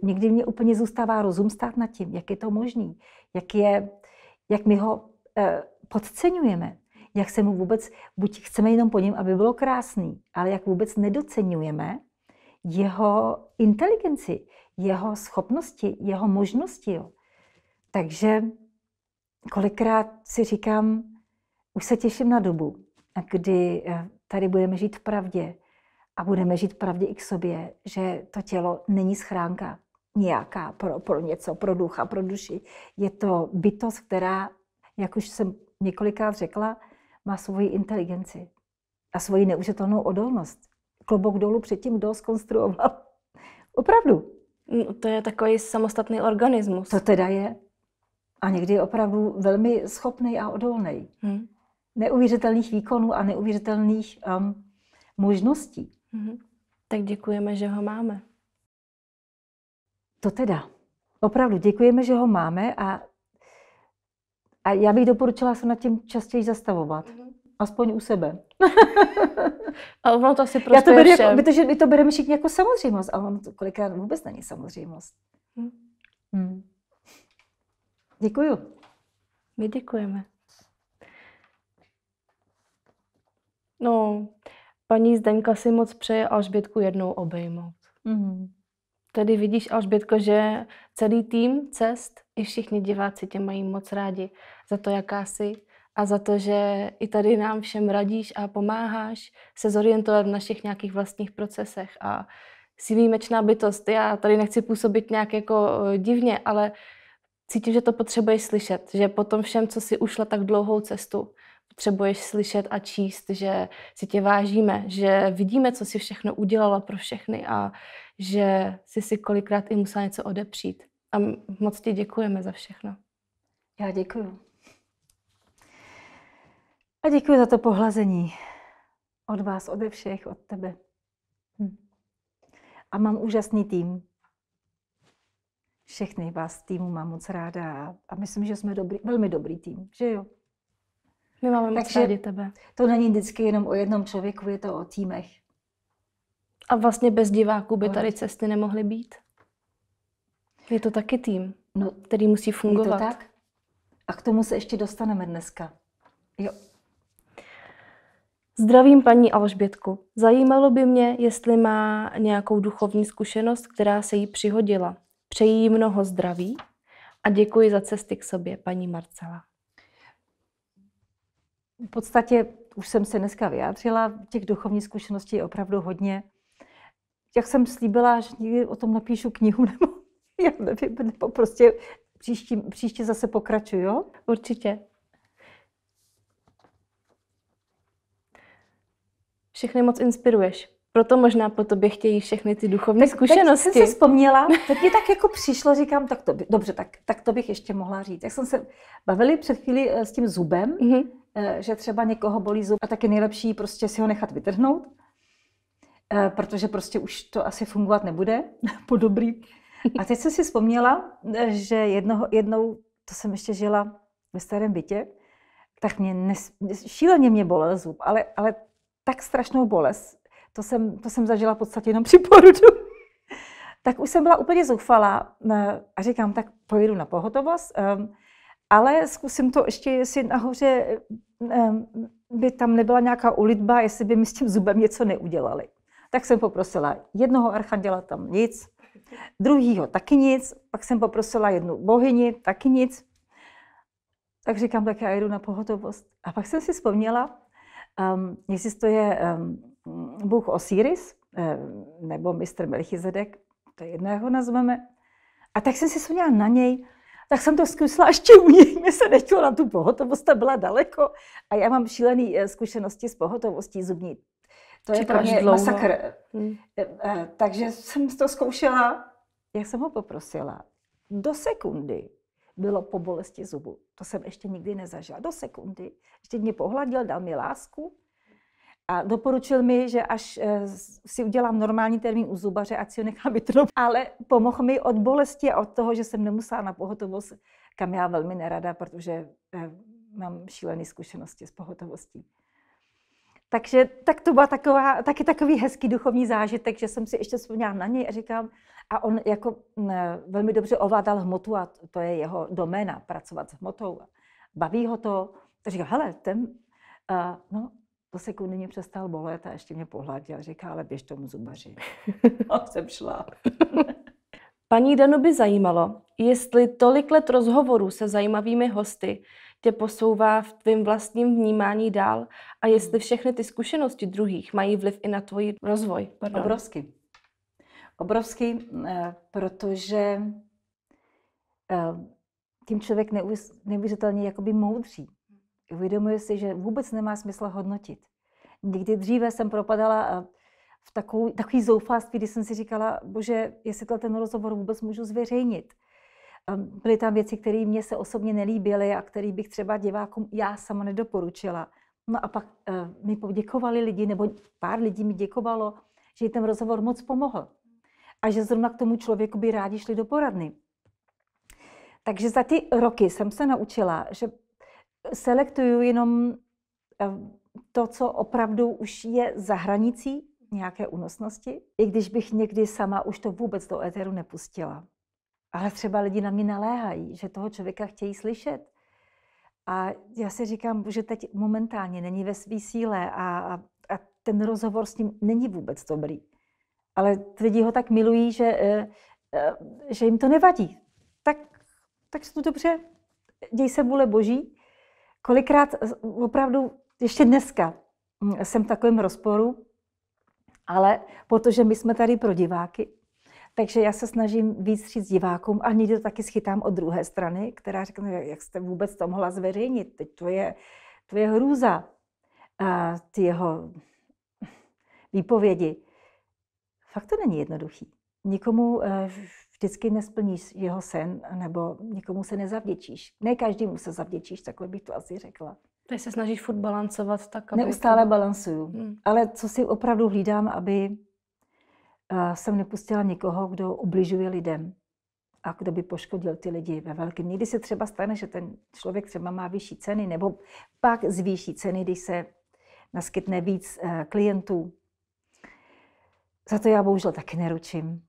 Někdy mě úplně zůstává rozum stát nad tím, jak je to možný, jak, je, jak my ho eh, podceňujeme jak se mu vůbec, buď chceme jenom po něm, aby bylo krásný, ale jak vůbec nedocenujeme jeho inteligenci, jeho schopnosti, jeho možnosti. Jo. Takže kolikrát si říkám, už se těším na dobu, kdy eh, tady budeme žít v pravdě a budeme žít v pravdě i k sobě, že to tělo není schránka nějaká pro, pro něco, pro ducha, pro duši. Je to bytost, která, jak už jsem několikrát řekla, má svoji inteligenci a svoji neuvěřitelnou odolnost. Klobok dolů před tím, kdo skonstruoval. [laughs] Opravdu. No, to je takový samostatný organismus. To teda je. A někdy je opravdu velmi schopný a odolný. Hmm. Neuvěřitelných výkonů a neuvěřitelných um, možností. Hmm. Tak děkujeme, že ho máme. To teda. Opravdu děkujeme, že ho máme a a já bych doporučila se nad tím častěji zastavovat. Mm-hmm. Aspoň u sebe. [laughs] a ono to asi prostě já to prostě beru jako, Protože my to bereme všichni jako samozřejmost, ale ono to kolikrát vůbec není samozřejmost. Hmm. Hmm. Děkuju. My děkujeme. No, paní Zdenka si moc přeje Alžbětku jednou obejmout. Mm. Tady vidíš, Alžbětko, že celý tým cest i všichni diváci tě mají moc rádi za to, jaká jsi a za to, že i tady nám všem radíš a pomáháš se zorientovat v našich nějakých vlastních procesech a jsi výjimečná bytost. Já tady nechci působit nějak jako divně, ale cítím, že to potřebuješ slyšet, že po tom všem, co si ušla tak dlouhou cestu, potřebuješ slyšet a číst, že si tě vážíme, že vidíme, co si všechno udělala pro všechny a že jsi si kolikrát i musela něco odepřít. A moc ti děkujeme za všechno. Já děkuju. A děkuji za to pohlazení. Od vás, ode všech, od tebe. Hm. A mám úžasný tým. Všechny vás týmu mám moc ráda a myslím, že jsme dobrý, velmi dobrý tým, že jo? My máme moc Takže rádi tebe. To není vždycky jenom o jednom člověku, je to o týmech. A vlastně bez diváků by tady cesty nemohly být. Je to taky tým, no, který musí fungovat. Je to tak? A k tomu se ještě dostaneme dneska. Jo. Zdravím paní Alžbětku. Zajímalo by mě, jestli má nějakou duchovní zkušenost, která se jí přihodila. Přeji jí mnoho zdraví a děkuji za cesty k sobě, paní Marcela. V podstatě už jsem se dneska vyjádřila, těch duchovních zkušeností je opravdu hodně jak jsem slíbila, že někdy o tom napíšu knihu, [laughs] nebo, já nevím, nebo prostě příští, příště zase pokračuju, jo? Určitě. Všechny moc inspiruješ. Proto možná po tobě chtějí všechny ty duchovní tak, zkušenosti. Teď jsem si vzpomněla, teď mi tak jako přišlo, říkám, tak to, by, dobře, tak, tak to bych ještě mohla říct. Jak jsem se bavili před chvíli eh, s tím zubem, mm-hmm. že třeba někoho bolí zub a tak je nejlepší prostě si ho nechat vytrhnout Eh, protože prostě už to asi fungovat nebude [laughs] po dobrý. A teď jsem si vzpomněla, eh, že jednoho, jednou, to jsem ještě žila ve starém bytě, tak mě nes, šíleně mě bolel zub, ale, ale tak strašnou bolest, to jsem, to jsem zažila v podstatě jenom při porodu. [laughs] tak už jsem byla úplně zoufalá eh, a říkám, tak pojedu na pohotovost, ehm, ale zkusím to ještě, jestli nahoře ehm, by tam nebyla nějaká ulitba, jestli by mi s tím zubem něco neudělali. Tak jsem poprosila jednoho archanděla, tam nic, druhýho taky nic, pak jsem poprosila jednu bohyni, taky nic. Tak říkám, tak já jdu na pohotovost. A pak jsem si vzpomněla, um, jestli to je um, Bůh Osiris, um, nebo mistr Melchizedek, to jedného nazveme. A tak jsem si vzpomněla na něj, tak jsem to zkusila, ještě u něj mě se nechtělo na tu pohotovost, ta byla daleko. A já mám šílené eh, zkušenosti s pohotovostí zubní to je pro mě dlouho. masakr. Hmm. Takže jsem to zkoušela, jak jsem ho poprosila, do sekundy bylo po bolesti zubu. To jsem ještě nikdy nezažila. Do sekundy. Ještě mě pohladil, dal mi lásku a doporučil mi, že až eh, si udělám normální termín u zubaře, ať si ho nechám vytrnout. Ale pomohl mi od bolesti a od toho, že jsem nemusela na pohotovost, kam já velmi nerada, protože mám šílené zkušenosti s pohotovostí. Takže tak to byla taková, taky takový hezký duchovní zážitek, že jsem si ještě vzpomněla na něj a říkám, a on jako ne, mm, velmi dobře ovládal hmotu a to je jeho doména, pracovat s hmotou. Baví ho to. Takže říkám, hele, ten, uh, no, do sekundy mě přestal bolet a ještě mě pohladil. Říká, ale běž tomu zubaři. [laughs] a jsem šla. Paní Danu by zajímalo, jestli tolik let rozhovorů se zajímavými hosty tě posouvá v tvém vlastním vnímání dál a jestli hmm. všechny ty zkušenosti druhých mají vliv i na tvůj rozvoj. Pardon. Obrovský. Obrovský, eh, protože eh, tím člověk neuvěřitelně jakoby moudří. Uvědomuje si, že vůbec nemá smysl hodnotit. Někdy dříve jsem propadala eh, v takový, takový zoufalství, kdy jsem si říkala, bože, jestli to ten rozhovor vůbec můžu zveřejnit. Ehm, byly tam věci, které mě se osobně nelíbily a které bych třeba divákům já sama nedoporučila. No a pak ehm, mi poděkovali lidi, nebo pár lidí mi děkovalo, že jim ten rozhovor moc pomohl. A že zrovna k tomu člověku by rádi šli do poradny. Takže za ty roky jsem se naučila, že selektuju jenom ehm, to, co opravdu už je za hranicí nějaké únosnosti, i když bych někdy sama už to vůbec do éteru nepustila ale třeba lidi na mě naléhají, že toho člověka chtějí slyšet. A já si říkám, že teď momentálně není ve své síle a, a, a ten rozhovor s ním není vůbec dobrý. Ale lidi ho tak milují, že, eh, eh, že jim to nevadí. Tak, tak to dobře, děj se vůle boží. Kolikrát eh, opravdu, ještě dneska hm, jsem v takovém rozporu, ale protože my jsme tady pro diváky, takže já se snažím víc říct divákům a někdy to taky schytám od druhé strany, která řekne, jak jste vůbec to mohla zveřejnit, teď to je, to je hrůza, a ty jeho výpovědi. Fakt to není jednoduchý. Nikomu eh, vždycky nesplníš jeho sen, nebo nikomu se nezavděčíš. Ne každému se zavděčíš, takhle bych to asi řekla. Ty se snažíš furt balancovat tak, aby... Neustále to... balancuju. Hmm. Ale co si opravdu hlídám, aby jsem nepustila nikoho, kdo ubližuje lidem a kdo by poškodil ty lidi ve velkém. Někdy se třeba stane, že ten člověk třeba má vyšší ceny, nebo pak zvýší ceny, když se naskytne víc eh, klientů. Za to já bohužel taky neručím.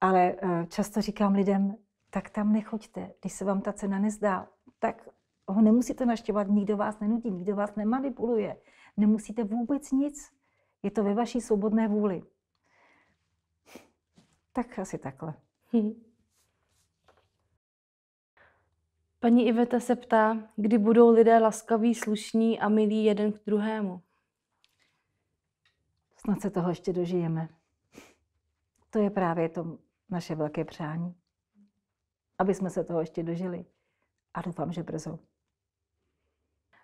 Ale eh, často říkám lidem, tak tam nechoďte, když se vám ta cena nezdá, tak ho nemusíte naštěvat, nikdo vás nenutí, nikdo vás nemanipuluje, nemusíte vůbec nic. Je to ve vaší svobodné vůli. Tak asi takhle. Hm. Paní Iveta se ptá, kdy budou lidé laskaví, slušní a milí jeden k druhému. Snad se toho ještě dožijeme. To je právě to naše velké přání. Aby jsme se toho ještě dožili. A doufám, že brzo.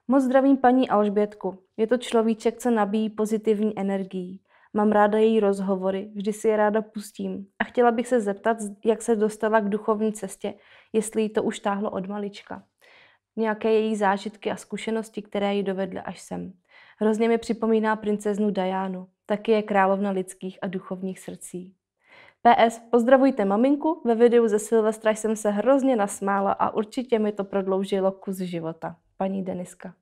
Moc zdravím paní Alžbětku. Je to človíček, co nabíjí pozitivní energií. Mám ráda její rozhovory, vždy si je ráda pustím. A chtěla bych se zeptat, jak se dostala k duchovní cestě, jestli jí to už táhlo od malička. Nějaké její zážitky a zkušenosti, které ji dovedly až sem. Hrozně mi připomíná princeznu Dajánu. taky je královna lidských a duchovních srdcí. PS, pozdravujte maminku, ve videu ze Silvestra jsem se hrozně nasmála a určitě mi to prodloužilo kus života. Paní Deniska.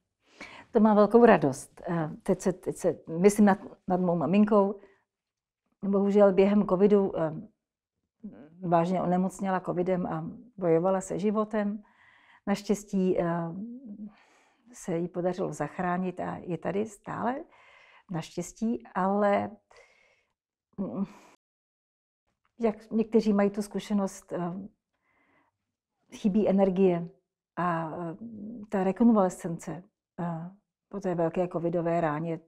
To má velkou radost. Eh, teď se, teď se myslím nad, nad mou maminkou. Bohužel během covidu eh, vážně onemocněla covidem a bojovala se životem. Naštěstí eh, se jí podařilo zachránit a je tady stále, naštěstí, ale mm, jak někteří mají tu zkušenost, chybí energie a ta rekonvalescence po té velké covidové ráně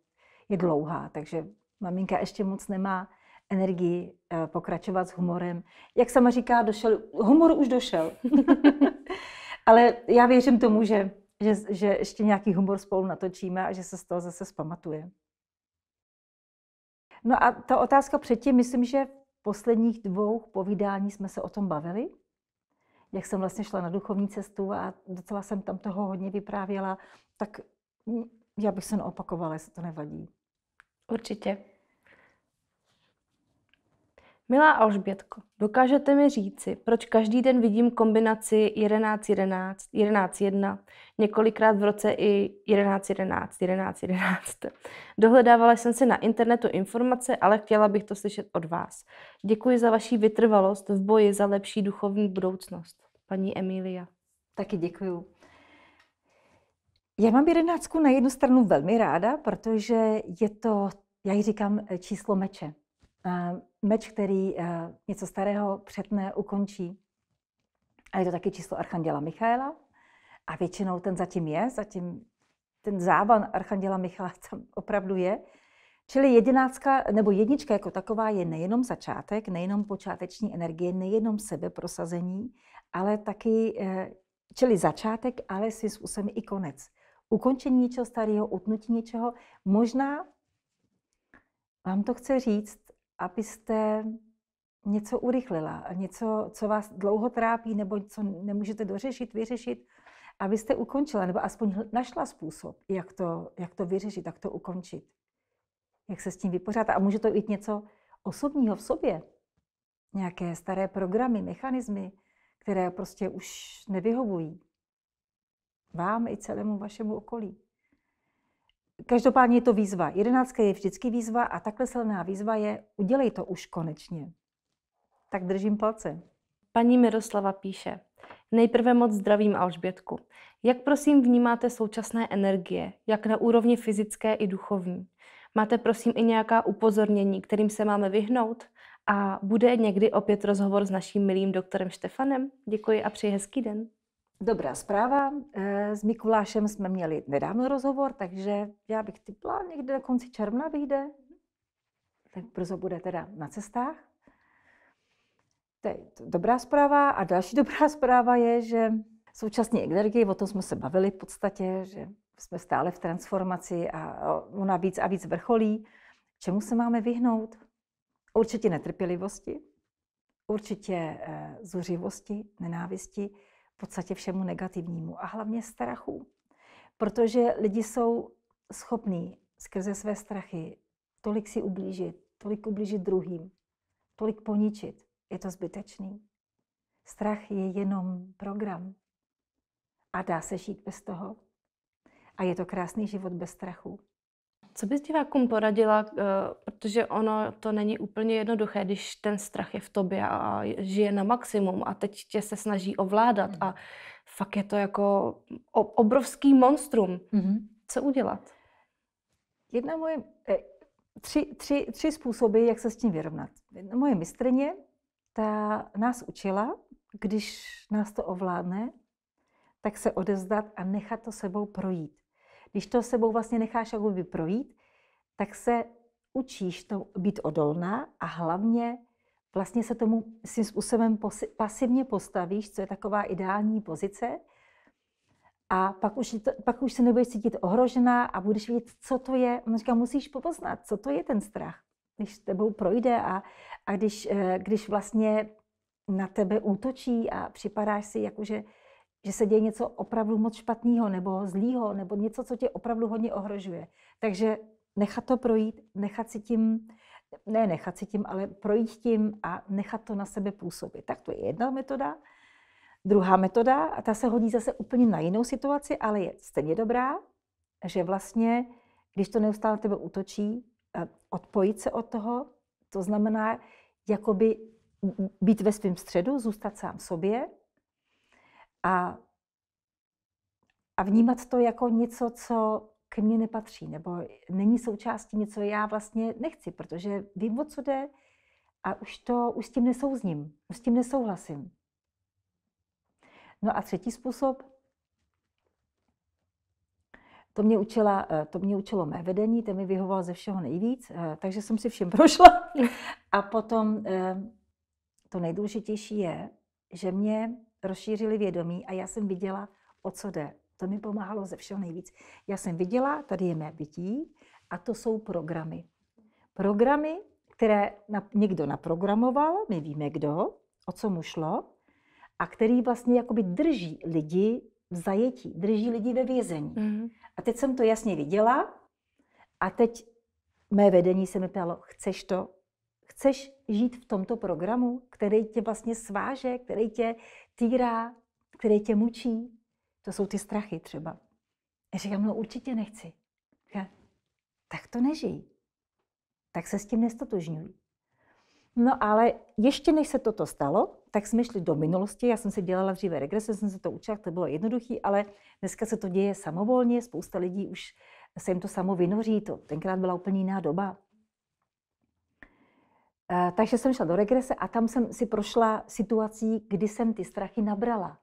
je dlouhá, takže maminka ještě moc nemá energii eh, pokračovat s humorem. Jak sama říká, došel, humor už došel. [laughs] Ale já věřím tomu, že, že, že ještě nějaký humor spolu natočíme a že se z toho zase zpamatuje. No a ta otázka předtím, myslím, že v posledních dvou povídání jsme se o tom bavili jak jsem vlastně šla na duchovní cestu a docela jsem tam toho hodně vyprávěla, tak já bych se neopakovala, jestli to nevadí. Určitě. Milá Alžbětko, dokážete mi říci, proč každý den vidím kombinaci 11.11, 11.1, několikrát v roce i 11.11, 11.11. Dohledávala jsem si na internetu informace, ale chtěla bych to slyšet od vás. Děkuji za vaši vytrvalost v boji za lepší duchovní budoucnost. Paní Emília. Taky děkuji. Já mám jedenáctku na jednu stranu velmi ráda, protože je to, já ji říkám, eh, číslo meče. Eh, meč, který eh, něco starého přetne, ukončí. A je to taky číslo Archanděla Michaela. A většinou ten zatím je, zatím ten závan Archanděla Michala tam opravdu je. Čili jedináctka nebo jednička jako taková je nejenom začátek, nejenom počáteční energie, nejenom sebeprosazení, ale taky, eh, čili začátek, ale svým způsobem i konec. Ukončení něčeho starého, utnutí něčeho, možná vám to chce říct, abyste něco urychlila, něco, co vás dlouho trápí nebo co nemůžete dořešit, vyřešit, abyste ukončila nebo aspoň našla způsob, jak to, jak to vyřešit, jak to ukončit. Jak se s tím vypořádat. A může to být něco osobního v sobě. Nějaké staré programy, mechanismy, které prostě už nevyhovují vám i celému vašemu okolí. Každopádně je to výzva. Jedenáctka je vždycky výzva a takhle silná výzva je udělej to už konečně. Tak držím palce. Paní Miroslava píše, nejprve moc zdravím Alžbětku. Jak prosím vnímáte současné energie, jak na úrovni fyzické i duchovní? Máte prosím i nějaká upozornění, kterým se máme vyhnout? A bude někdy opět rozhovor s naším milým doktorem Štefanem? Děkuji a přeji hezký den. Dobrá zpráva. Eh, s Mikulášem jsme měli nedávno rozhovor, takže já bych typla, někde na konci června vyjde. Tak brzo bude teda na cestách. To je dobrá zpráva. A další [laughs] dobrá zpráva je, že současné energie, o tom jsme se bavili v podstatě, že jsme stále v transformaci a ona víc a víc vrcholí. Čemu se máme vyhnout? Určitě netrpělivosti, určitě eh, zuřivosti, nenávisti, podstatě všemu negativnímu a hlavně strachu. Protože lidi jsou schopní skrze své strachy tolik si ublížit, tolik ublížit druhým, tolik poničit. Je to zbytečný. Strach je jenom program. A dá se žít bez toho. A je to krásný život bez strachu. Co bys divákům poradila, eh, protože ono to není úplně jednoduché, když ten strach je v tobě a žije na maximum a teď tě se snaží ovládat a mhm. fakt je to jako obrovský monstrum. Mhm. Co udělat? Jedna moje, eh, tři, tři, tři způsoby, jak se s tím vyrovnat. moje mistrně, ta nás učila, když nás to ovládne, tak se odezdat a nechat to sebou projít. Když to sebou vlastně necháš jakoby projít, tak se učíš to být odolná a hlavně vlastně se tomu svým způsobem pasivně postavíš, co je taková ideální pozice. A pak už, to, pak už se nebudeš cítit ohrožená a budeš vidět, co to je. On říká, musíš poznat, co to je ten strach, když tebou projde a, a když, eh, když vlastně na tebe útočí a připadáš si, jakože že se děje něco opravdu moc špatného nebo zlýho, nebo něco, co tě opravdu hodně ohrožuje. Takže nechat to projít, nechat si tím, ne nechat si tím, ale projít tím a nechat to na sebe působit. Tak to je jedna metoda. Druhá metoda, a ta se hodí zase úplně na jinou situaci, ale je stejně dobrá, že vlastně, když to neustále tebe útočí, eh, odpojit se od toho, to znamená jakoby být ve svém středu, zůstat sám sobě, a, a vnímat to jako něco, co ke mně nepatří, nebo není součástí něco, já vlastně nechci, protože vím, o co jde a už, to, už s tím nesouzním, už s tím nesouhlasím. No a třetí způsob, to mě, učila, eh, to mě učilo mé vedení, to mi vyhovovalo ze všeho nejvíc, eh, takže jsem si všem [laughs] prošla. A potom eh, to nejdůležitější je, že mě rozšířili vědomí a já jsem viděla, o co jde. To mi pomáhalo ze všeho nejvíc. Já jsem viděla, tady je mé bytí a to jsou programy. Programy, které někdo naprogramoval, my víme kdo, o co mu šlo, a který vlastně jakoby drží lidi v zajetí, drží lidi ve vězení. Mm-hmm. A teď jsem to jasně viděla a teď mé vedení se mi ptalo, chceš to, chceš žít v tomto programu, který tě vlastně sváže, který tě týrá, který tě mučí. To jsou ty strachy třeba. Já říkám, no určitě nechci. Já, tak to nežij. Tak se s tím nestotožňuj. No ale ještě než se toto stalo, tak jsme šli do minulosti. Já jsem si dělala dříve regrese, jsem se to učila, to bylo jednoduché, ale dneska se to děje samovolně, spousta lidí už se jim to samo vynoří. To tenkrát byla úplně jiná doba. Eh, takže jsem šla do regrese a tam jsem si prošla situací, kdy jsem ty strachy nabrala.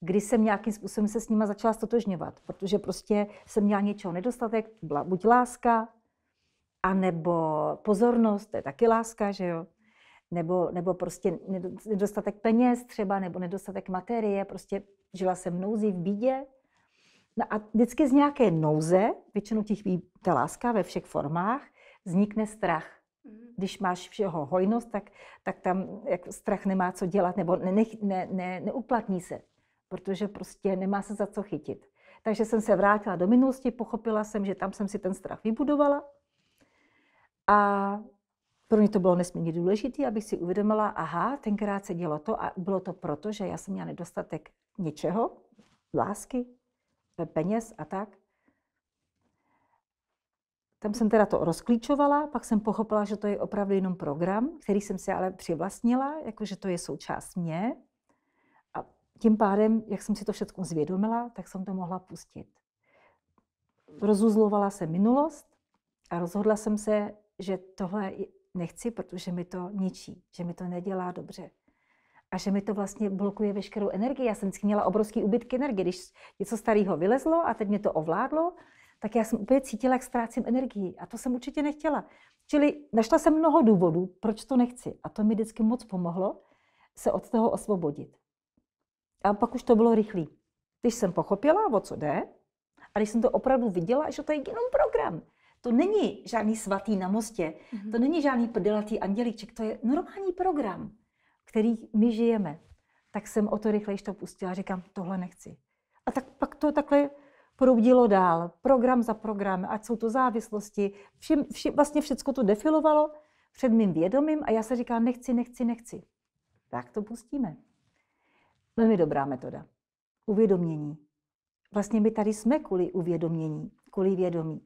Kdy jsem nějakým způsobem se s nima začala stotožňovat, protože prostě jsem měla něčeho nedostatek, byla buď láska, anebo pozornost, to je taky láska, že jo? Nebo, nebo prostě nedostatek peněz třeba, nebo nedostatek materie, prostě žila jsem v nouzi, v bídě. No a vždycky z nějaké nouze, většinou těch, ta láska ve všech formách, vznikne strach když máš všeho hojnost, tak, tak tam jak strach nemá co dělat nebo ne, ne, ne, ne neuplatní se, protože prostě nemá se za co chytit. Takže jsem se vrátila do minulosti, pochopila jsem, že tam jsem si ten strach vybudovala a pro mě to bylo nesmírně důležité, abych si uvědomila, aha, tenkrát se dělo to a bylo to proto, že já jsem měla nedostatek něčeho, lásky, peněz a tak. Tam jsem teda to rozklíčovala, pak jsem pochopila, že to je opravdu jenom program, který jsem si ale přivlastnila, jakože to je součást mě. A tím pádem, jak jsem si to všechno zvědomila, tak jsem to mohla pustit. Rozuzlovala se minulost a rozhodla jsem se, že tohle nechci, protože mi to ničí, že mi to nedělá dobře. A že mi to vlastně blokuje veškerou energii. Já jsem si měla obrovský ubytky energie, když něco starého vylezlo a teď mě to ovládlo, tak já jsem úplně cítila, jak ztrácím energii. A to jsem určitě nechtěla. Čili našla jsem mnoho důvodů, proč to nechci. A to mi vždycky moc pomohlo se od toho osvobodit. A pak už to bylo rychlé. Když jsem pochopila, o co jde, a když jsem to opravdu viděla, že to je jenom program. To není žádný svatý na mostě, mm-hmm. to není žádný prdelatý andělíček, to je normální program, který my žijeme. Tak jsem o to rychleji to pustila, říkám, tohle nechci. A tak pak to takhle proudilo dál, program za program, ať jsou to závislosti, všim, vši, vlastně všechno to defilovalo před mým vědomím a já se říkám nechci, nechci, nechci. Tak to pustíme. Velmi dobrá metoda. Uvědomění. Vlastně my tady jsme kvůli uvědomění, kvůli vědomí.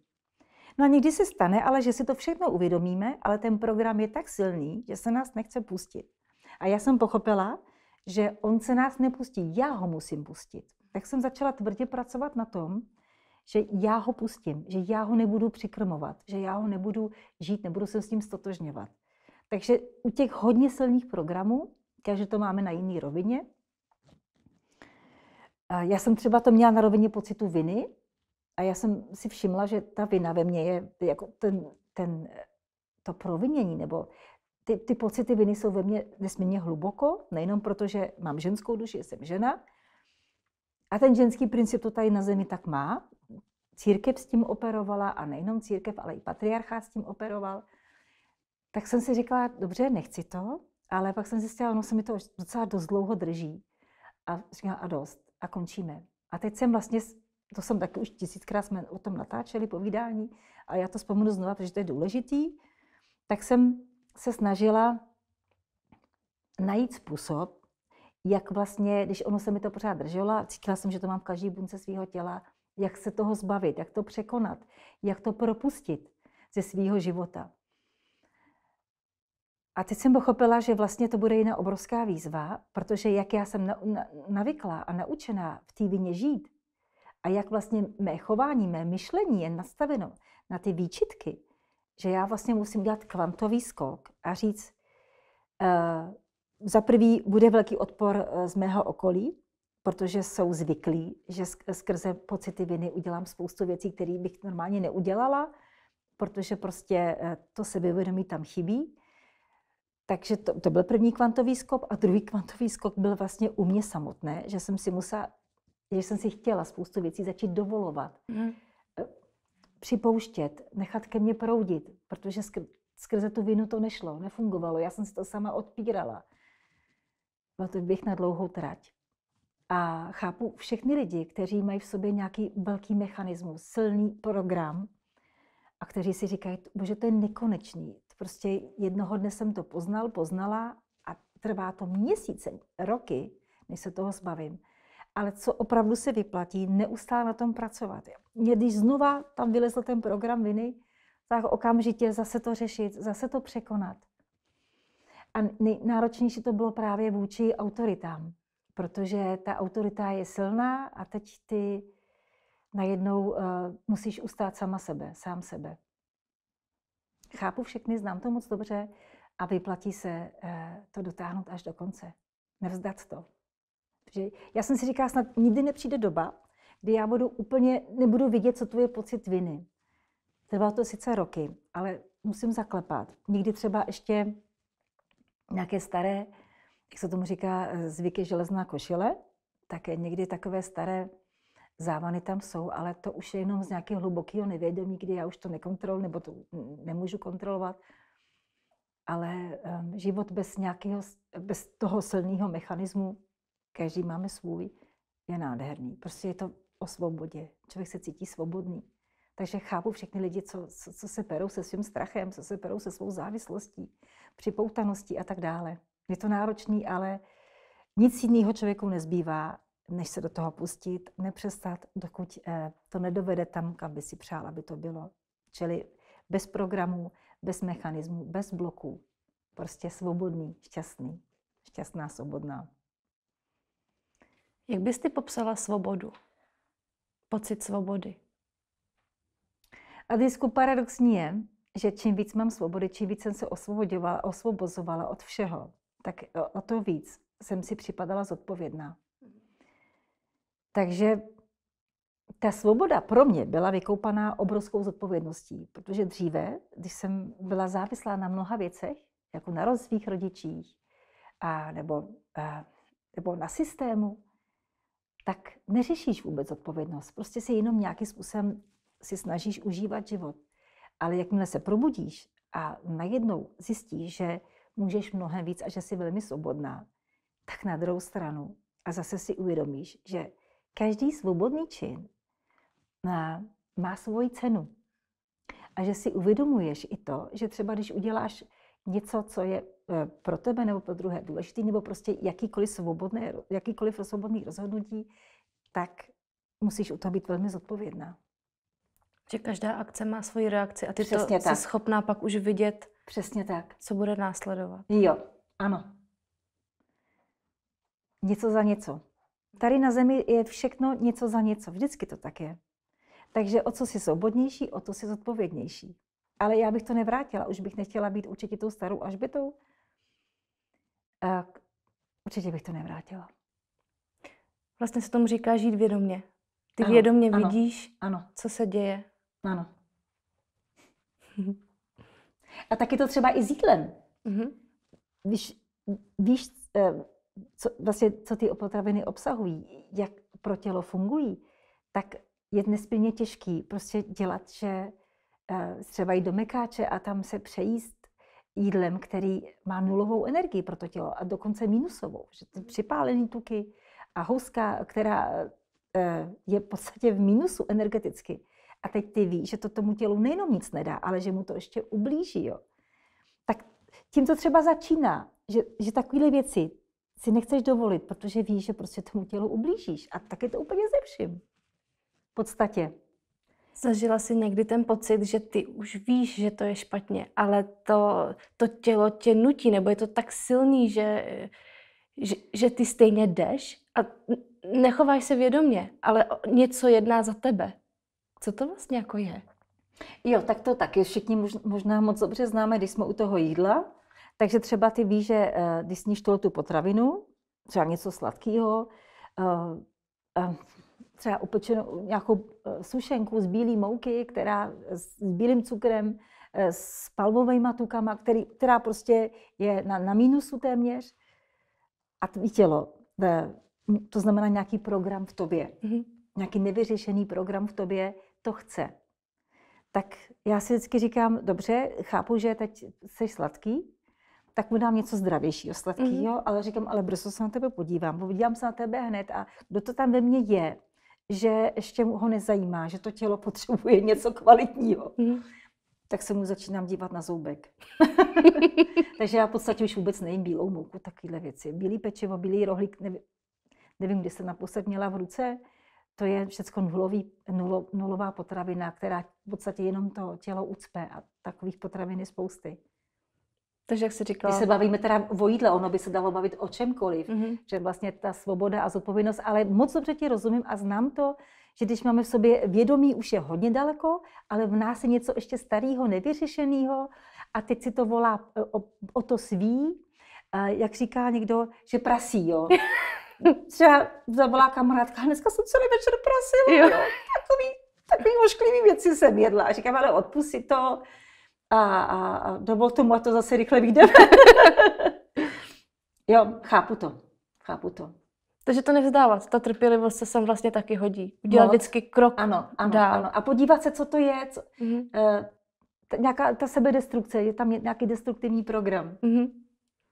No a někdy se stane, ale že si to všechno uvědomíme, ale ten program je tak silný, že se nás nechce pustit. A já jsem pochopila, že on se nás nepustí, já ho musím pustit tak jsem začala tvrdě pracovat na tom, že já ho pustím, že já ho nebudu přikrmovat, že já ho nebudu žít, nebudu se s ním stotožňovat. Takže u těch hodně silných programů, každý to máme na jiné rovině, já jsem třeba to měla na rovině pocitu viny a já jsem si všimla, že ta vina ve mně je jako ten, ten, to provinění nebo ty, ty pocity viny jsou ve mně nesmírně hluboko, nejenom proto, že mám ženskou duši, jsem žena, a ten ženský princip to tady na zemi tak má. Církev s tím operovala a nejenom církev, ale i patriarchát s tím operoval. Tak jsem si říkala, dobře, nechci to, ale pak jsem zjistila, no se mi to docela dost dlouho drží. A říkala, a dost, a končíme. A teď jsem vlastně, to jsem taky už tisíckrát jsme o tom natáčeli povídání, a já to vzpomenu znova, protože to je důležitý, tak jsem se snažila najít způsob, jak vlastně, když ono se mi to pořád drželo a cítila jsem, že to mám v každé bunce svého těla, jak se toho zbavit, jak to překonat, jak to propustit ze svého života. A teď jsem pochopila, že vlastně to bude jiná obrovská výzva, protože jak já jsem navykla a naučená v té vině žít a jak vlastně mé chování, mé myšlení je nastaveno na ty výčitky, že já vlastně musím dělat kvantový skok a říct, eh, za prvý bude velký odpor eh, z mého okolí, protože jsou zvyklí, že skrze pocity viny udělám spoustu věcí, které bych normálně neudělala, protože prostě eh, to sebevědomí tam chybí. Takže to, to byl první kvantový skok a druhý kvantový skok byl vlastně u mě samotné, že jsem si musela, že jsem si chtěla spoustu věcí začít dovolovat, mm. připouštět, nechat ke mně proudit, protože skr- skrze tu vinu to nešlo, nefungovalo. Já jsem si to sama odpírala byl to běh na dlouhou trať. A chápu všechny lidi, kteří mají v sobě nějaký velký mechanismus, silný program a kteří si říkají, bože, to je nekonečný. Prostě jednoho dne jsem to poznal, poznala a trvá to měsíce, roky, než se toho zbavím. Ale co opravdu se vyplatí, neustále na tom pracovat. Mě když znova tam vylezl ten program viny, tak okamžitě zase to řešit, zase to překonat. A nejnáročnější to bylo právě vůči autoritám, protože ta autorita je silná a teď ty najednou uh, musíš ustát sama sebe, sám sebe. Chápu všechny, znám to moc dobře a vyplatí se uh, to dotáhnout až do konce. Nevzdat to. Protože já jsem si říkala, snad nikdy nepřijde doba, kdy já budu úplně, nebudu vidět, co tu je pocit viny. Trvalo to sice roky, ale musím zaklepat. Nikdy třeba ještě nějaké staré, jak se tomu říká, eh, zvyky železná košile, tak někdy takové staré závany tam jsou, ale to už je jenom z nějakého hlubokého nevědomí, kdy já už to nekontroluji nebo to nemůžu kontrolovat. Ale um, život bez nějakého, bez toho silného mechanismu, každý máme svůj, je nádherný. Prostě je to o svobodě. Člověk se cítí svobodný. Takže chápu všechny lidi, co, co, co se perou se svým strachem, co se perou se svou závislostí, připoutaností a tak dále. Je to náročný, ale nic jiného člověku nezbývá, než se do toho pustit, nepřestat, dokud eh, to nedovede tam, kam by si přál, aby to bylo. Čili bez programů, bez mechanismů, bez bloků. Prostě svobodný, šťastný, šťastná, svobodná. Jak byste popsala svobodu? Pocit svobody? A disku paradoxní je, že čím víc mám svobody, čím víc jsem se osvobodovala, osvobozovala od všeho, tak o to víc jsem si připadala zodpovědná. Takže ta svoboda pro mě byla vykoupaná obrovskou zodpovědností, protože dříve, když jsem byla závislá na mnoha věcech, jako na svých rodičích, a nebo, a, nebo na systému, tak neřešíš vůbec odpovědnost. Prostě si jenom nějakým způsobem si snažíš užívat život. Ale jakmile se probudíš a najednou zjistíš, že můžeš mnohem víc a že jsi velmi svobodná, tak na druhou stranu a zase si uvědomíš, že každý svobodný čin má, má svoji cenu. A že si uvědomuješ i to, že třeba když uděláš něco, co je eh, pro tebe nebo pro druhé důležité, nebo prostě jakýkoliv, svobodné, jakýkoliv svobodný rozhodnutí, tak musíš u toho být velmi zodpovědná. Že každá akce má svoji reakci a ty Přesně to jsi schopná pak už vidět, Přesně tak. co bude následovat. Jo, ano. Něco za něco. Tady na zemi je všechno něco za něco. Vždycky to tak je. Takže o co jsi svobodnější, o to jsi zodpovědnější. Ale já bych to nevrátila. Už bych nechtěla být určitě tou starou ažbitou. Tak určitě bych to nevrátila. Vlastně se tomu říká žít vědomě. Ty ano, vědomě ano, vidíš, ano. co se děje. Ano. A taky to třeba i s jídlem. Mm-hmm. Víš, víš eh, co, vlastně, co ty potraviny obsahují, jak pro tělo fungují, tak je nesmírně těžký prostě dělat, že eh, třeba jít do mekáče a tam se přejíst jídlem, který má nulovou energii pro to tělo a dokonce minusovou. Že ty mhm. připálený tuky a houska, která eh, je v podstatě v minusu energeticky, a teď ty víš, že to tomu tělu nejenom nic nedá, ale že mu to ještě ublíží. Jo. Tak tím to třeba začíná, že, že takovéhle věci si nechceš dovolit, protože víš, že prostě tomu tělu ublížíš. A je to úplně ze vším. V podstatě. Zažila jsi někdy ten pocit, že ty už víš, že to je špatně, ale to, to tělo tě nutí, nebo je to tak silný, že, že, že ty stejně jdeš a nechováš se vědomě, ale něco jedná za tebe. Co to vlastně jako je? Jo, tak to taky všichni možná moc dobře známe, když jsme u toho jídla. Takže třeba ty víš, že eh, když sníš tuhle tu potravinu, třeba něco sladkého, eh, eh, třeba upečenou nějakou sušenku z bílé mouky, která s bílým cukrem, s palmovými tukama, který, která prostě je na, na mínusu téměř. A tvý tělo, to znamená nějaký program v tobě, mm-hmm. nějaký nevyřešený program v tobě, to chce. Tak já si vždycky říkám, dobře, chápu, že teď jsi sladký, tak mu dám něco zdravějšího, sladkého, mm-hmm. ale říkám, ale brzo se na tebe podívám, podívám se na tebe hned a kdo to tam ve mně je, že ještě mu ho nezajímá, že to tělo potřebuje něco kvalitního. Mm-hmm. Tak se mu začínám dívat na zoubek. [laughs] Takže já v podstatě už vůbec nejím bílou mouku, takovéhle věci. Bílý pečivo, bílý rohlík, nevím, nevím kde jsem naposled měla v ruce, to je všechno nulový, nulo, nulová potravina, která v podstatě jenom to tělo ucpe a takových potravin je spousty. Takže jak se říkala... Když se bavíme teda o jídle, ono by se dalo bavit o čemkoliv, mm-hmm. že vlastně ta svoboda a zodpovědnost, ale moc dobře ti rozumím a znám to, že když máme v sobě vědomí, už je hodně daleko, ale v nás je něco ještě starého, nevyřešeného a teď si to volá eh, o, o to svý, jak říká někdo, že prasí, jo. [laughs] [laughs] třeba zavolá kamarádka, dneska jsem celý večer prasila, jo. jo. Takový, takový ošklivý věci jsem jedla. A říkám, ale odpusti to a, a, a dovol tomu, a to zase rychle vyjde. [laughs] jo, chápu to, chápu to. Takže to nevzdávat, ta trpělivost se sem vlastně taky hodí. Udělat vždycky krok ano, ano, dál. Ano. A podívat se, co to je, co, mm-hmm. uh, ta, nějaká ta sebedestrukce, je tam nějaký destruktivní program. Mm-hmm.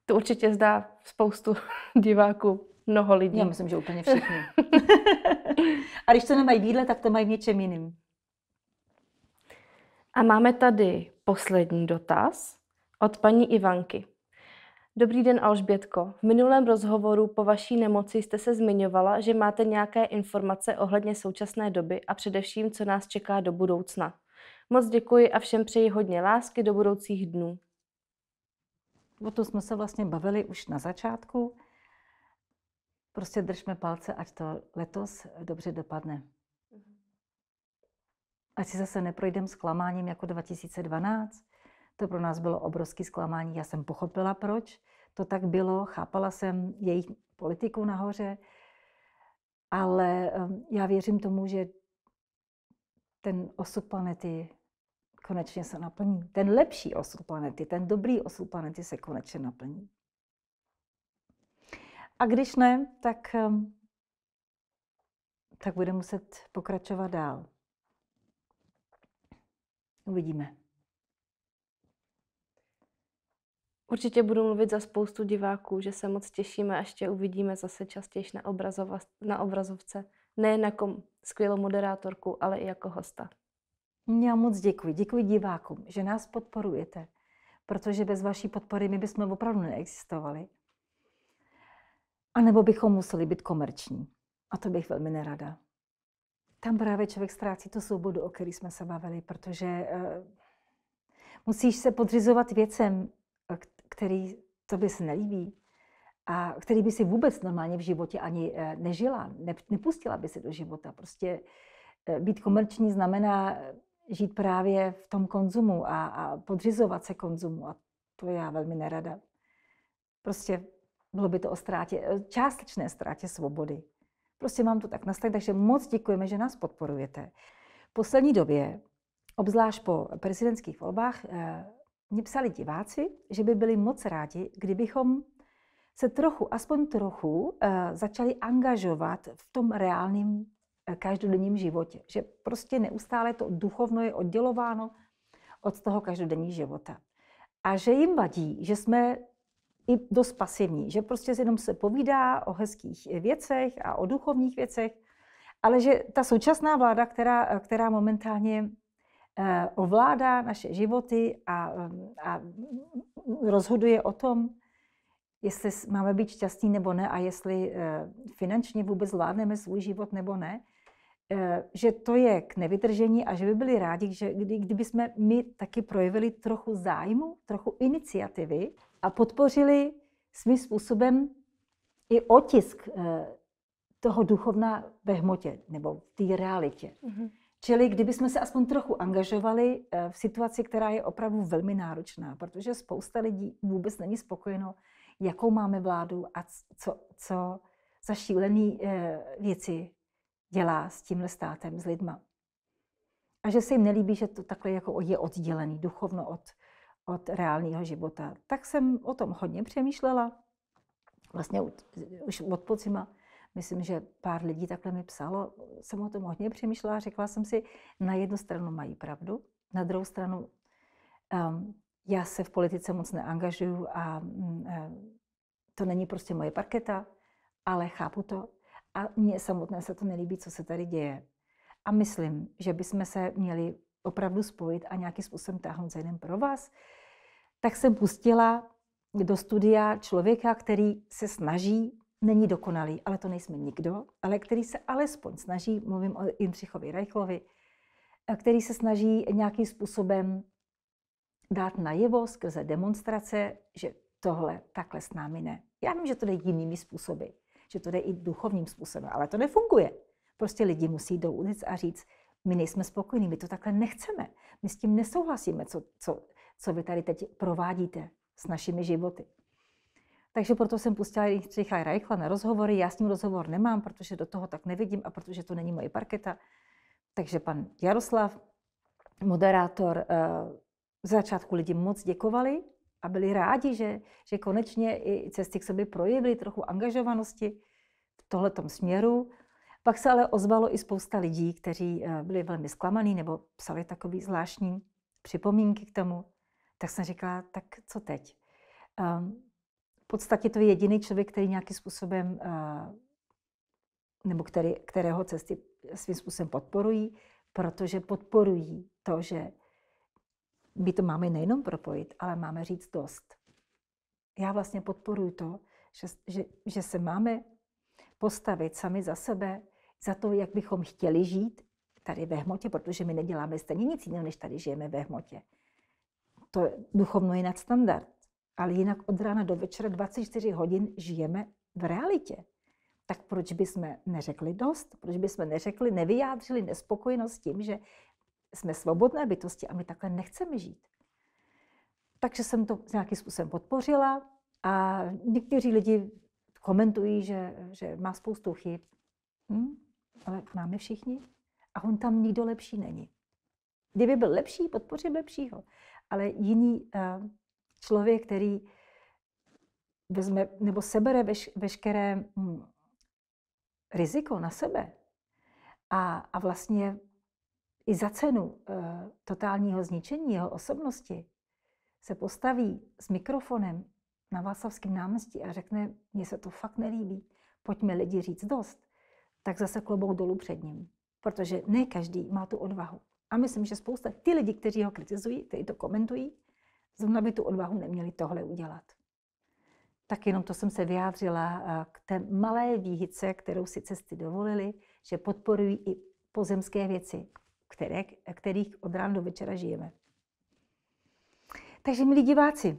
To určitě zdá spoustu [laughs] diváků mnoho lidí. Já myslím, že úplně všichni. a když to nemají v jídle, tak to mají v něčem jiným. A máme tady poslední dotaz od paní Ivanky. Dobrý den, Alžbětko. V minulém rozhovoru po vaší nemoci jste se zmiňovala, že máte nějaké informace ohledně současné doby a především, co nás čeká do budoucna. Moc děkuji a všem přeji hodně lásky do budoucích dnů. O to jsme se vlastně bavili už na začátku. Prostě držme palce, ať to letos dobře dopadne. Mhm. Ať si zase neprojdeme zklamáním jako 2012. To pro nás bylo obrovské zklamání. Já jsem pochopila, proč to tak bylo. Chápala jsem jejich politiku nahoře. Ale ehm, já věřím tomu, že ten osud planety konečně se naplní. Ten lepší osud planety, ten dobrý osud planety se konečně naplní. A když ne, tak, ehm, tak bude muset pokračovat dál. Uvidíme. Určitě budu mluvit za spoustu diváků, že se moc těšíme a ještě uvidíme zase častěji na, obrazova, na obrazovce. Ne na kom, skvělou moderátorku, ale i jako hosta. Já moc děkuji. Děkuji divákům, že nás podporujete, protože bez vaší podpory my bychom opravdu neexistovali. A nebo bychom museli být komerční. A to bych velmi nerada. Tam právě člověk ztrácí tu svobodu, o který jsme se bavili, protože uh, musíš se podřizovat věcem, eh, který tobě se nelíbí a který by si vůbec normálně v životě ani eh, nežila, ne, nepustila by se do života. Prostě být komerční znamená žít právě v tom konzumu a, a podřizovat se konzumu. A to já velmi nerada. Prostě bylo by to o ztrátě, eh, částečné ztrátě svobody. Prostě mám to tak nastavit, takže moc děkujeme, že nás podporujete. V poslední době, obzvlášť po prezidentských volbách, eh, mě psali diváci, že by byli moc rádi, kdybychom se trochu, aspoň trochu, eh, začali angažovat v tom reálném každodenním životě. Že prostě neustále to duchovno je oddělováno od toho každodenní života. A že jim vadí, že jsme i dost pasivní, že prostě jenom se povídá o hezkých věcech a o duchovních věcech, ale že ta současná vláda, která, která momentálně eh, ovládá naše životy a, a rozhoduje o tom, jestli máme být šťastní nebo ne a jestli eh, finančně vůbec zvládneme svůj život nebo ne, Eh, že to je k nevydržení a že by byli rádi, že kdy, kdyby jsme my taky projevili trochu zájmu, trochu iniciativy a podpořili svým způsobem i otisk eh, toho duchovna ve hmotě nebo v té realitě. Mm-hmm. Čili kdyby jsme se aspoň trochu angažovali eh, v situaci, která je opravdu velmi náročná, protože spousta lidí vůbec není spokojeno, jakou máme vládu a co, co za šílené věci dělá s tímhle státem, s lidma. A že se jim nelíbí, že to takhle jako je oddělený duchovno od, od reálného života. Tak jsem o tom hodně přemýšlela. Vlastně už od podzima, myslím, že pár lidí takhle mi psalo, jsem o tom hodně přemýšlela a řekla jsem si, na jednu stranu mají pravdu, na druhou stranu um, já se v politice moc neangažuju a um, to není prostě moje parketa, ale chápu to a mně samotné se to nelíbí, co se tady děje. A myslím, že bychom se měli opravdu spojit a nějakým způsobem táhnout za jeden pro vás. Tak jsem pustila do studia člověka, který se snaží, není dokonalý, ale to nejsme nikdo, ale který se alespoň snaží, mluvím o Jindřichovi Reichlovi, eh, který se snaží nějakým způsobem dát najevo skrze demonstrace, že tohle takhle s námi ne. Já vím, že to jde jinými způsoby že to jde i duchovním způsobem, ale to nefunguje. Prostě lidi musí do ulic a říct, my nejsme spokojení, my to takhle nechceme, my s tím nesouhlasíme, co, co, co vy tady teď provádíte s našimi životy. Takže proto jsem pustila Richarda Reichla na rozhovory. Já s ním rozhovor nemám, protože do toho tak nevidím a protože to není moje parketa. Takže pan Jaroslav, moderátor, eh, v začátku lidi moc děkovali, a byli rádi, že, že konečně i cesty k sobě projevily trochu angažovanosti v tohletom směru. Pak se ale ozvalo i spousta lidí, kteří eh, byli velmi zklamaní nebo psali takové zvláštní připomínky k tomu. Tak jsem říkala, tak co teď? Ehm, v podstatě to je jediný člověk, který nějakým způsobem, eh, nebo který, kterého cesty svým způsobem podporují, protože podporují to, že my to máme nejenom propojit, ale máme říct dost. Já vlastně podporuji to, že, že, že se máme postavit sami za sebe, za to, jak bychom chtěli žít tady ve hmotě, protože my neděláme stejně nic jiného, než tady žijeme ve hmotě. To duchovno jinak nadstandard, ale jinak od rána do večera 24 hodin žijeme v realitě. Tak proč bychom neřekli dost? Proč bychom neřekli, nevyjádřili nespokojenost tím, že jsme svobodné bytosti a my takhle nechceme žít. Takže jsem to nějakým způsobem podpořila a někteří lidi komentují, že, že má spoustu chyb. Hm? Ale máme všichni a on tam nikdo lepší není. Kdyby byl lepší, podpořím lepšího. Ale jiný eh, člověk, který vezme nebo sebere veš, veškeré hm, riziko na sebe a, a vlastně i za cenu eh, totálního zničení jeho osobnosti se postaví s mikrofonem na Václavském náměstí a řekne, mně se to fakt nelíbí, pojďme lidi říct dost, tak zase klobou dolů před ním. Protože ne každý má tu odvahu. A myslím, že spousta ty lidi, kteří ho kritizují, kteří to komentují, zrovna by tu odvahu neměli tohle udělat. Tak jenom to jsem se vyjádřila eh, k té malé výhice, kterou si cesty dovolili, že podporují i pozemské věci které, kterých od rána do večera žijeme. Takže, milí diváci,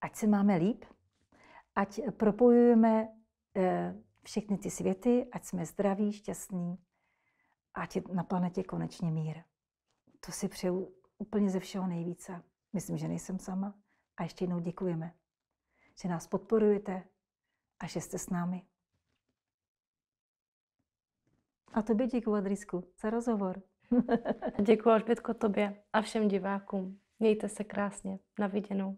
ať se máme líp, ať propojujeme eh, všechny ty světy, ať jsme zdraví, šťastní, ať je na planetě konečně mír. To si přeju úplně ze všeho nejvíce. Myslím, že nejsem sama. A ještě jednou děkujeme, že nás podporujete a že jste s námi. A tobě děkuji, Adrisku, za rozhovor. [laughs] děkuji, Alžbětko, tobě a všem divákům. Mějte se krásně. Na viděnou.